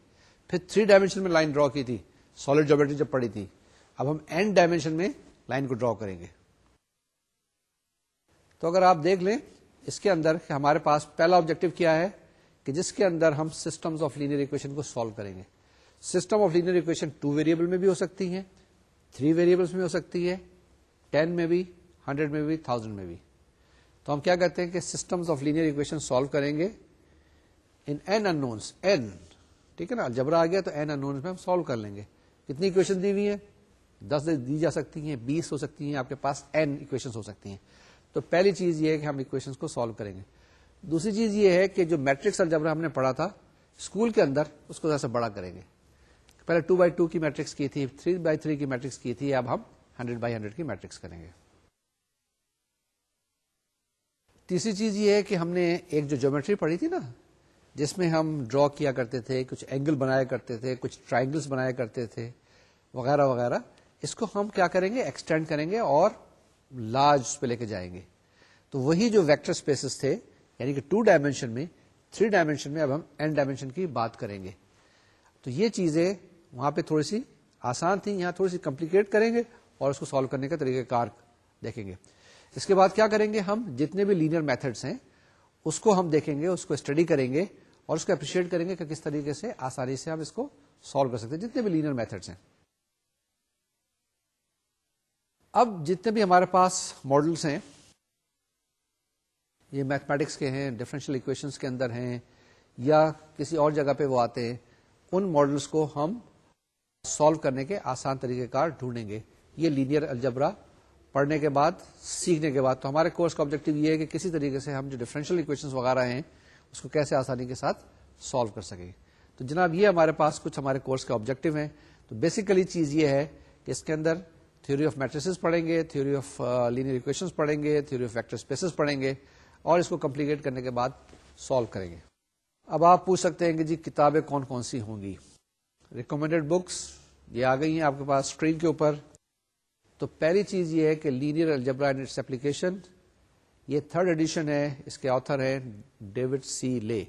फिर थ्री डायमेंशन में लाइन ड्रॉ की थी सॉलिड ज्योमेट्री जब पड़ी थी अब हम एन डायमेंशन में लाइन को ड्रॉ करेंगे तो अगर आप देख लें इसके अंदर हमारे पास पहला ऑब्जेक्टिव क्या है कि जिसके अंदर हम सिस्टम्स ऑफ लीनियर इक्वेशन को सॉल्व करेंगे system of linear equation two variable में भी हो सकती है थ्री वेरिएबल्स में हो सकती है टेन में भी हंड्रेड में भी थाउजेंड में भी तो हम क्या कहते हैं कि systems of linear equation solve करेंगे इन एन अननोन्स एन ठीक है ना अलजबरा आ गया तो एन अननोन्स में हम सॉल्व कर लेंगे कितनी इक्वेशन दी हुई है दस दी जा सकती हैं बीस हो सकती हैं आपके पास एन इक्वेशन हो सकती हैं तो पहली चीज ये है कि हम इक्वेशन को सॉल्व करेंगे दूसरी चीज ये है कि जो मैट्रिक्स अलजबरा हमने पढ़ा था स्कूल के अंदर उसको जरा सा बड़ा करेंगे पहले टू बाई टू की मैट्रिक्स की थी थ्री बाई थ्री की मैट्रिक्स की थी अब हम हंड्रेड बाई हंड्रेड की मैट्रिक्स करेंगे तीसरी चीज ये है कि हमने एक जो ज्योमेट्री पढ़ी थी ना जिसमें हम ड्रॉ किया करते थे कुछ एंगल बनाया करते थे कुछ ट्राइंगल्स बनाया करते थे वगैरह वगैरह इसको हम क्या करेंगे एक्सटेंड करेंगे और लार्ज पे लेके जाएंगे तो वही जो वेक्टर स्पेसेस थे यानी कि टू डायमेंशन में थ्री डायमेंशन में अब हम एन डायमेंशन की बात करेंगे तो ये चीजें वहां पे थोड़ी सी आसान थी यहाँ थोड़ी सी कॉम्प्लिकेट करेंगे और उसको सॉल्व करने का तरीकेकार देखेंगे इसके बाद क्या करेंगे हम जितने भी लीनियर मेथड्स हैं उसको हम देखेंगे उसको स्टडी करेंगे और उसको अप्रिशिएट करेंगे कि किस तरीके से आसानी से हम इसको सॉल्व कर सकते हैं जितने भी लीनियर मेथड्स हैं अब जितने भी हमारे पास मॉडल्स हैं ये मैथमेटिक्स के हैं डिफरेंशियल इक्वेशंस के अंदर हैं या किसी और जगह पे वो आते हैं उन मॉडल्स को हम सॉल्व करने के आसान तरीकेकार ढूंढेंगे ये लीनियर अलजबरा पढ़ने के बाद सीखने के बाद तो हमारे कोर्स का ऑब्जेक्टिव ये है कि किसी तरीके से हम जो डिफरेंशियल इक्वेशंस वगैरह हैं उसको कैसे आसानी के साथ सॉल्व कर सकें तो जनाब ये हमारे पास कुछ हमारे कोर्स के ऑब्जेक्टिव हैं तो बेसिकली चीज़ ये है कि इसके अंदर थ्योरी ऑफ मैट्रिसेस पढ़ेंगे थ्योरी ऑफ लीनियर इक्वेशंस पढ़ेंगे थ्योरी ऑफ वेक्टर स्पेसेस पढ़ेंगे और इसको कम्प्लीकेट करने के बाद सॉल्व करेंगे अब आप पूछ सकते हैं कि जी किताबें कौन कौन सी होंगी रिकमेंडेड बुक्स ये आ गई हैं आपके पास स्क्रीन के ऊपर तो पहली चीज ये है कि linear algebra and its application ये थर्ड एडिशन है इसके ऑथर हैं डेविड सी ले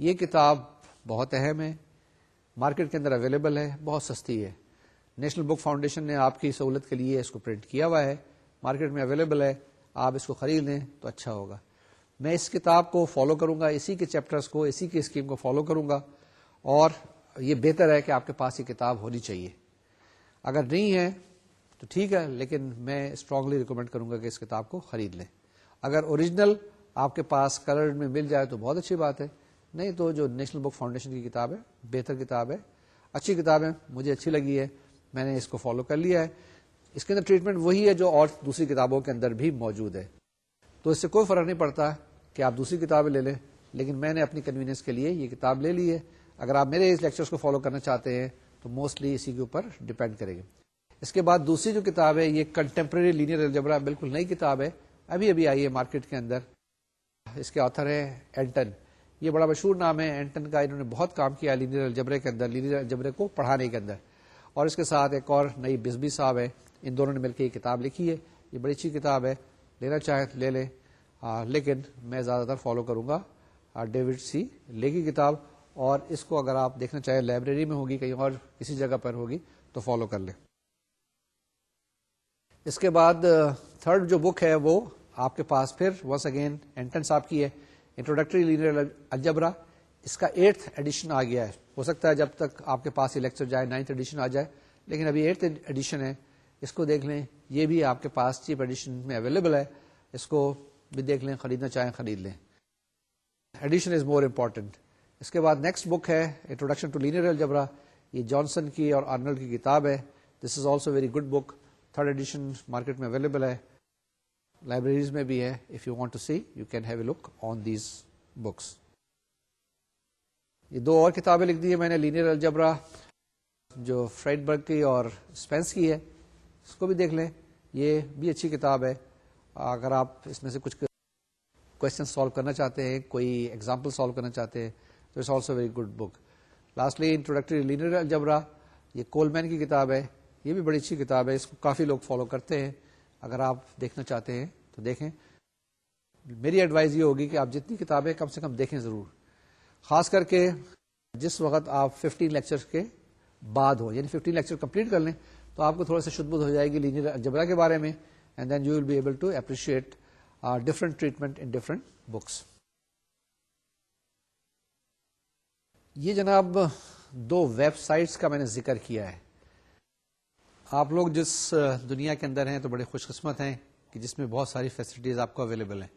ये किताब बहुत अहम है मार्केट के अंदर अवेलेबल है बहुत सस्ती है नेशनल बुक फाउंडेशन ने आपकी सहूलत के लिए इसको प्रिंट किया हुआ है मार्केट में अवेलेबल है आप इसको खरीद लें तो अच्छा होगा मैं इस किताब को फॉलो करूंगा इसी के चैप्टर्स को इसी की स्कीम को फॉलो करूंगा और ये बेहतर है कि आपके पास ये किताब होनी चाहिए अगर नहीं है तो ठीक है लेकिन मैं स्ट्रांगली रिकमेंड करूंगा कि इस किताब को खरीद लें अगर ओरिजिनल आपके पास कलर्ड में मिल जाए तो बहुत अच्छी बात है नहीं तो जो नेशनल बुक फाउंडेशन की किताब है बेहतर किताब है अच्छी किताब है मुझे अच्छी लगी है मैंने इसको फॉलो कर लिया है इसके अंदर ट्रीटमेंट वही है जो और दूसरी किताबों के अंदर भी मौजूद है तो इससे कोई फर्क नहीं पड़ता कि आप दूसरी किताबें ले लें लेकिन मैंने अपनी कन्वीनियंस के लिए ये किताब ले ली है अगर आप मेरे इस लेक्चर्स को फॉलो करना चाहते हैं तो मोस्टली इसी के ऊपर डिपेंड करेंगे इसके बाद दूसरी जो किताब है ये कंटेम्प्रेरी लीनियर एल्जबरा बिल्कुल नई किताब है अभी अभी आई है मार्केट के अंदर इसके ऑथर है एंटन ये बड़ा मशहूर नाम है एंटन का इन्होंने बहुत काम किया लीनियर अलजबरे के अंदर लीनियर अलजबरे को पढ़ाने के अंदर और इसके साथ एक और नई बिजबी साहब है इन दोनों ने मिलकर ये किताब लिखी है ये बड़ी अच्छी किताब है लेना चाहें तो ले लें लेकिन मैं ज़्यादातर फॉलो करूँगा डेविड सी ले की किताब और इसको अगर आप देखना चाहें लाइब्रेरी में होगी कहीं और किसी जगह पर होगी तो फॉलो कर लें इसके बाद थर्ड जो बुक है वो आपके पास फिर वंस अगेन एंट्रेंस आपकी है इंट्रोडक्टरी लीनियर अलजबरा इसका एट्थ एडिशन आ गया है हो सकता है जब तक आपके पास ये लेक्चर जाए नाइन्थ एडिशन आ जाए लेकिन अभी एट्थ एडिशन है इसको देख लें ये भी आपके पास चीप एडिशन में अवेलेबल है इसको भी देख लें खरीदना चाहें खरीद लें एडिशन इज़ मोर इम्पॉर्टेंट इसके बाद नेक्स्ट बुक है इंट्रोडक्शन टू लीनियर अलजबरा ये जॉनसन की और आर्नल्ड की किताब है this is also very good book third edition market में अवेलेबल है लाइब्रेरीज में भी है if you want to see you can have a look on these books ये दो और किताबें लिख दी है मैंने लीनियर अलजबरा जो फ्राइडबर्ग की और स्पेंस की है इसको भी देख लें ये भी अच्छी किताब है अगर आप इसमें से कुछ क्वेश्चन सॉल्व करना चाहते हैं कोई एग्जाम्पल सॉल्व करना चाहते हैं तो it's also very good book lastly introductory linear algebra ये कोलमैन की किताब है ये भी बड़ी अच्छी किताब है इसको काफ़ी लोग फॉलो करते हैं अगर आप देखना चाहते हैं तो देखें मेरी एडवाइस ये होगी कि आप जितनी किताबें कम से कम देखें ज़रूर ख़ास करके जिस वक्त आप 15 लेक्चर्स के बाद हो यानी 15 लेक्चर कंप्लीट कर लें तो आपको थोड़ा सा शुद्धबुद्ध हो जाएगी लीनियर अलजबरा के बारे में and then you will be able to appreciate different treatment in different books ये जनाब दो वेबसाइट्स का मैंने जिक्र किया है आप लोग जिस दुनिया के अंदर हैं तो बड़े खुशकस्मत हैं कि जिसमें बहुत सारी फैसिलिटीज़ आपको अवेलेबल हैं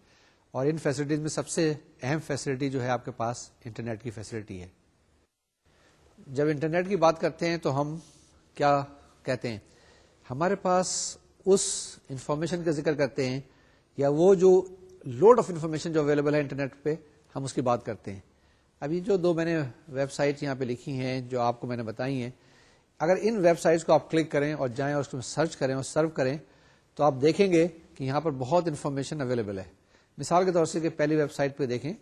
और इन फैसिलिटीज में सबसे अहम फैसिलिटी जो है आपके पास इंटरनेट की फैसिलिटी है जब इंटरनेट की बात करते हैं तो हम क्या कहते हैं हमारे पास उस इंफॉर्मेशन का जिक्र करते हैं या वो जो लोड ऑफ इंफॉर्मेशन जो अवेलेबल है इंटरनेट पे हम उसकी बात करते हैं अभी जो दो मैंने वेबसाइट यहाँ पे लिखी हैं जो आपको मैंने बताई हैं अगर इन वेबसाइट्स को आप क्लिक करें और जाएं और उसमें सर्च करें और सर्व करें तो आप देखेंगे कि यहाँ पर बहुत इन्फॉर्मेशन अवेलेबल है मिसाल के तौर से कि पहली वेबसाइट पे देखें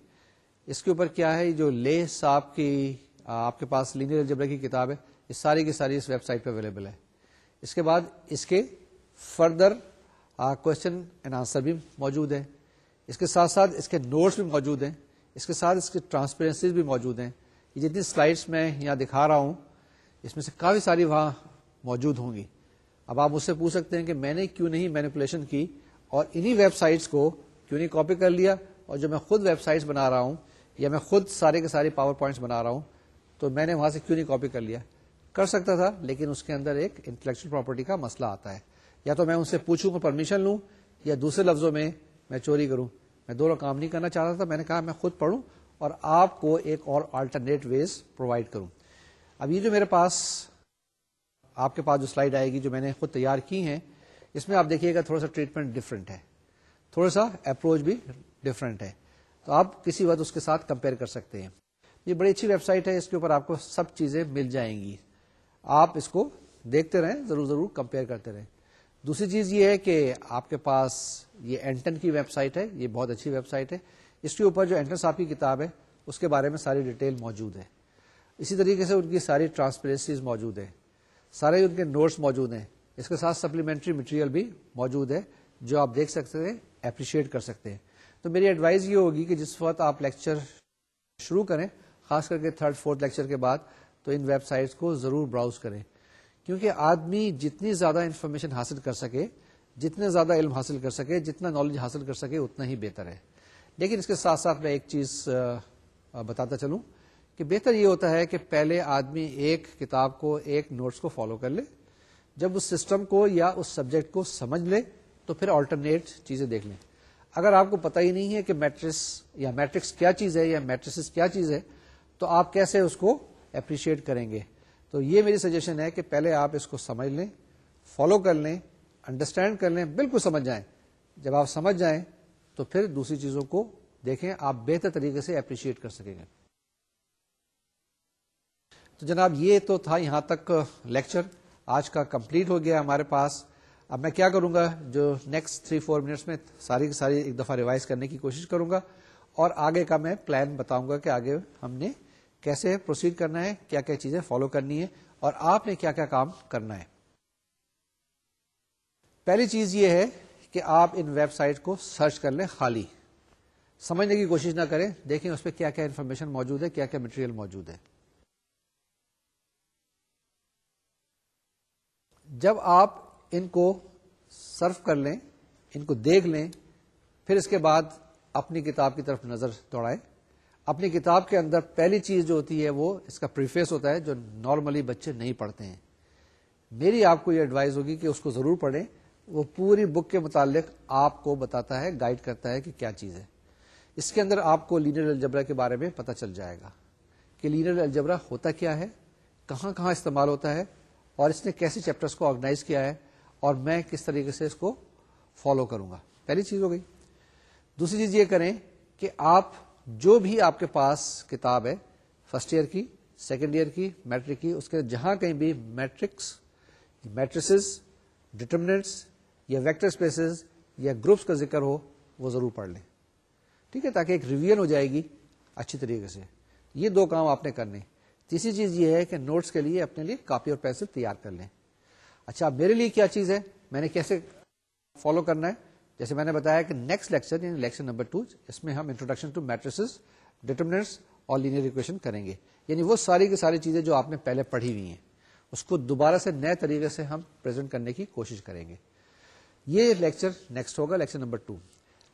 इसके ऊपर क्या है जो ले साहब की आपके पास लीनियर अलजबरा की किताब है ये सारी की सारी इस वेबसाइट पर अवेलेबल है इसके बाद इसके फर्दर क्वेश्चन एंड आंसर भी मौजूद हैं इसके साथ साथ इसके नोट्स भी मौजूद हैं इसके साथ इसके ट्रांसपेरेंसीज भी मौजूद हैं ये जितनी स्लाइड्स मैं यहाँ दिखा रहा हूँ इसमें से काफ़ी सारी वहाँ मौजूद होंगी अब आप मुझसे पूछ सकते हैं कि मैंने क्यों नहीं मैनिपुलेशन की और इन्हीं वेबसाइट्स को क्यों नहीं कॉपी कर लिया और जो मैं खुद वेबसाइट्स बना रहा हूँ या मैं खुद सारे के सारे पावर पॉइंट्स बना रहा हूँ तो मैंने वहां से क्यों नहीं कॉपी कर लिया कर सकता था लेकिन उसके अंदर एक इंटेलेक्चुअल प्रॉपर्टी का मसला आता है या तो मैं उनसे पूछूं मैं परमिशन लूँ या दूसरे लफ्जों में मैं चोरी करूँ मैं दोनों काम नहीं करना चाहता था मैंने कहा मैं खुद पढ़ूँ और आपको एक और अल्टरनेट वेज प्रोवाइड करूँ अब ये जो मेरे पास आपके पास जो स्लाइड आएगी जो मैंने खुद तैयार की है इसमें आप देखिएगा थोड़ा सा ट्रीटमेंट डिफरेंट है थोड़ा सा अप्रोच भी डिफरेंट है तो आप किसी वक्त उसके साथ कंपेयर कर सकते हैं ये बड़ी अच्छी वेबसाइट है इसके ऊपर आपको सब चीजें मिल जाएंगी आप इसको देखते रहें जरूर जरूर कंपेयर करते रहें दूसरी चीज ये है कि आपके पास ये एंटन की वेबसाइट है ये बहुत अच्छी वेबसाइट है इसके ऊपर जो एंटन साहब की किताब है उसके बारे में सारी डिटेल मौजूद है इसी तरीके से उनकी सारी ट्रांसपेरेंसीज मौजूद है सारे उनके नोट्स मौजूद हैं इसके साथ सप्लीमेंट्री मटेरियल भी मौजूद है जो आप देख सकते हैं अप्रिशिएट कर सकते हैं तो मेरी एडवाइस ये होगी कि जिस वक्त आप लेक्चर शुरू करें खास करके थर्ड फोर्थ लेक्चर के बाद तो इन वेबसाइट्स को ज़रूर ब्राउज करें क्योंकि आदमी जितनी ज़्यादा इन्फॉर्मेशन हासिल कर सके जितने ज़्यादा इल्म हासिल कर सके जितना नॉलेज हासिल कर सके उतना ही बेहतर है लेकिन इसके साथ साथ मैं एक चीज़ बताता चलूँ कि बेहतर ये होता है कि पहले आदमी एक किताब को एक नोट्स को फॉलो कर ले जब उस सिस्टम को या उस सब्जेक्ट को समझ ले तो फिर ऑल्टरनेट चीज़ें देख लें अगर आपको पता ही नहीं है कि मैट्रिक्स या मैट्रिक्स क्या चीज़ है या मैट्रिक्स क्या चीज़ है तो आप कैसे उसको अप्रिशिएट करेंगे तो ये मेरी सजेशन है कि पहले आप इसको समझ लें फॉलो कर लें अंडरस्टैंड कर लें बिल्कुल समझ जाएं जब आप समझ जाएं तो फिर दूसरी चीज़ों को देखें आप बेहतर तरीके से अप्रिशिएट कर सकेंगे तो जनाब ये तो था यहाँ तक लेक्चर आज का कंप्लीट हो गया हमारे पास अब मैं क्या करूंगा जो नेक्स्ट थ्री फोर मिनट्स में सारी की सारी एक दफा रिवाइज करने की कोशिश करूंगा और आगे का मैं प्लान बताऊंगा कि आगे हमने कैसे प्रोसीड करना है क्या क्या चीजें फॉलो करनी है और आपने क्या क्या काम करना है पहली चीज ये है कि आप इन वेबसाइट को सर्च कर लें खाली समझने की कोशिश ना करें देखें उसमें क्या क्या इंफॉर्मेशन मौजूद है क्या क्या मटेरियल मौजूद है जब आप इनको सर्व कर लें इनको देख लें फिर इसके बाद अपनी किताब की तरफ नज़र दौड़ाएं अपनी किताब के अंदर पहली चीज़ जो होती है वो इसका प्रीफेस होता है जो नॉर्मली बच्चे नहीं पढ़ते हैं मेरी आपको ये एडवाइस होगी कि उसको ज़रूर पढ़ें वो पूरी बुक के मुतालिक आपको बताता है गाइड करता है कि क्या चीज़ है इसके अंदर आपको लीनियर अलजबरा के बारे में पता चल जाएगा कि लीनियर अलजबरा होता क्या है कहाँ कहाँ इस्तेमाल होता है और इसने कैसे चैप्टर्स को ऑर्गेनाइज किया है और मैं किस तरीके से इसको फॉलो करूंगा पहली चीज हो गई दूसरी चीज ये करें कि आप जो भी आपके पास किताब है फर्स्ट ईयर की सेकेंड ईयर की मैट्रिक की उसके जहां कहीं भी मैट्रिक्स मैट्रिसेस डिटर्मिनेंट्स या वेक्टर स्पेसेस या ग्रुप्स का जिक्र हो वो जरूर पढ़ लें ठीक है ताकि एक रिवीजन हो जाएगी अच्छी तरीके से ये दो काम आपने करने तीसरी चीज ये है कि नोट्स के लिए अपने लिए कापी और पेंसिल तैयार कर लें अच्छा मेरे लिए क्या चीज़ है मैंने कैसे फॉलो करना है जैसे मैंने बताया कि नेक्स्ट लेक्चर यानी लेक्चर नंबर टू इसमें हम इंट्रोडक्शन टू मैट्रिसेस डिटर्मिनेट्स और लीनियर इक्वेशन करेंगे यानी वो सारी की सारी चीज़ें जो आपने पहले पढ़ी हुई हैं उसको दोबारा से नए तरीके से हम प्रेजेंट करने की कोशिश करेंगे ये लेक्चर नेक्स्ट होगा lecture number two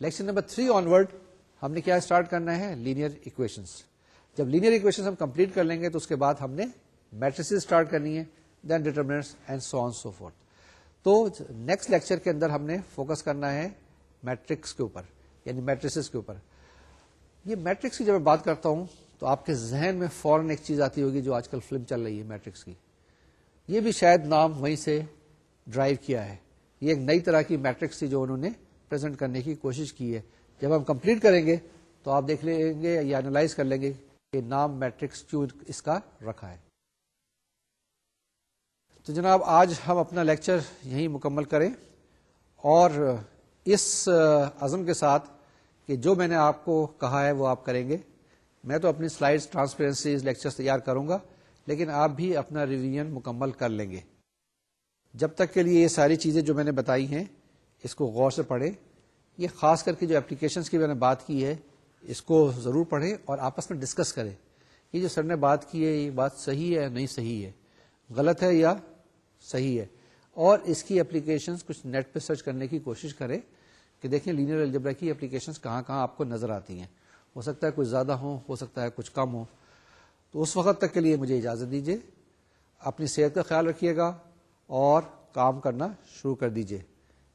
lecture number three onward हमने क्या स्टार्ट करना है लीनियर इक्वेशंस जब लीनियर इक्वेशंस हम कंप्लीट कर लेंगे तो उसके बाद हमने मैट्रिसेस स्टार्ट करनी है then determinants and so on so forth तो नेक्स्ट लेक्चर के अंदर हमने फोकस करना है मैट्रिक्स के ऊपर यानी मैट्रिसेस के ऊपर ये मैट्रिक्स की जब मैं बात करता हूं तो आपके जहन में फौरन एक चीज आती होगी जो आजकल फिल्म चल रही है मैट्रिक्स की ये भी शायद नाम वहीं से ड्राइव किया है ये एक नई तरह की मैट्रिक्स थी जो उन्होंने प्रेजेंट करने की कोशिश की है जब हम कंप्लीट करेंगे तो आप देख लेंगे या एनालाइज कर लेंगे कि नाम मैट्रिक्स क्यों इसका रखा है तो जनाब आज हम अपना लेक्चर यहीं मुकम्मल करें और इस अज़म के साथ कि जो मैंने आपको कहा है वो आप करेंगे मैं तो अपनी स्लाइड्स ट्रांसपेरेंसी लेक्चर तैयार करूंगा लेकिन आप भी अपना रिवीजन मुकम्मल कर लेंगे जब तक के लिए ये सारी चीज़ें जो मैंने बताई हैं इसको गौर से पढ़ें ये ख़ास करके जो एप्लीकेशंस की मैंने बात की है इसको ज़रूर पढ़ें और आपस में डिस्कस करें ये जो सर ने बात की है ये बात सही है या नहीं सही है गलत है या सही है और इसकी एप्लीकेशंस कुछ नेट पे सर्च करने की कोशिश करें कि देखें लीनियर एल्जेब्रा की एप्लीकेशंस कहाँ कहाँ आपको नजर आती हैं हो सकता है कुछ ज़्यादा हो हो सकता है कुछ कम हो तो उस वक्त तक के लिए मुझे इजाज़त दीजिए अपनी सेहत का ख्याल रखिएगा और काम करना शुरू कर दीजिए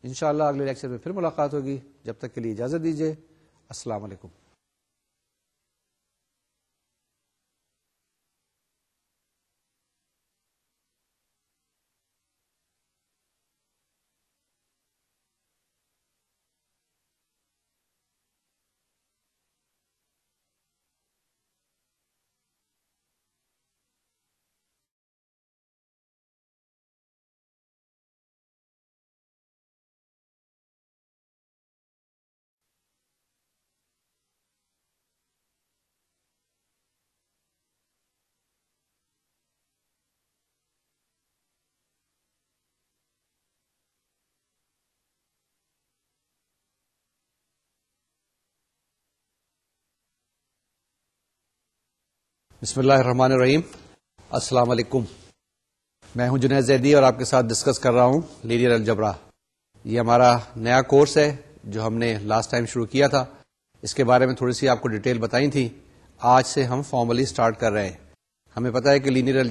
इन अगले लेक्चर में फिर मुलाकात होगी जब तक के लिए इजाज़त दीजिए असलकम बसमीम असलकुम मैं हूं जुनेद जैदी और आपके साथ डिस्कस कर रहा हूं लीनियर अलजबरा ये हमारा नया कोर्स है जो हमने लास्ट टाइम शुरू किया था इसके बारे में थोड़ी सी आपको डिटेल बताई थी आज से हम फॉर्मली स्टार्ट कर रहे हैं हमें पता है कि लीनियर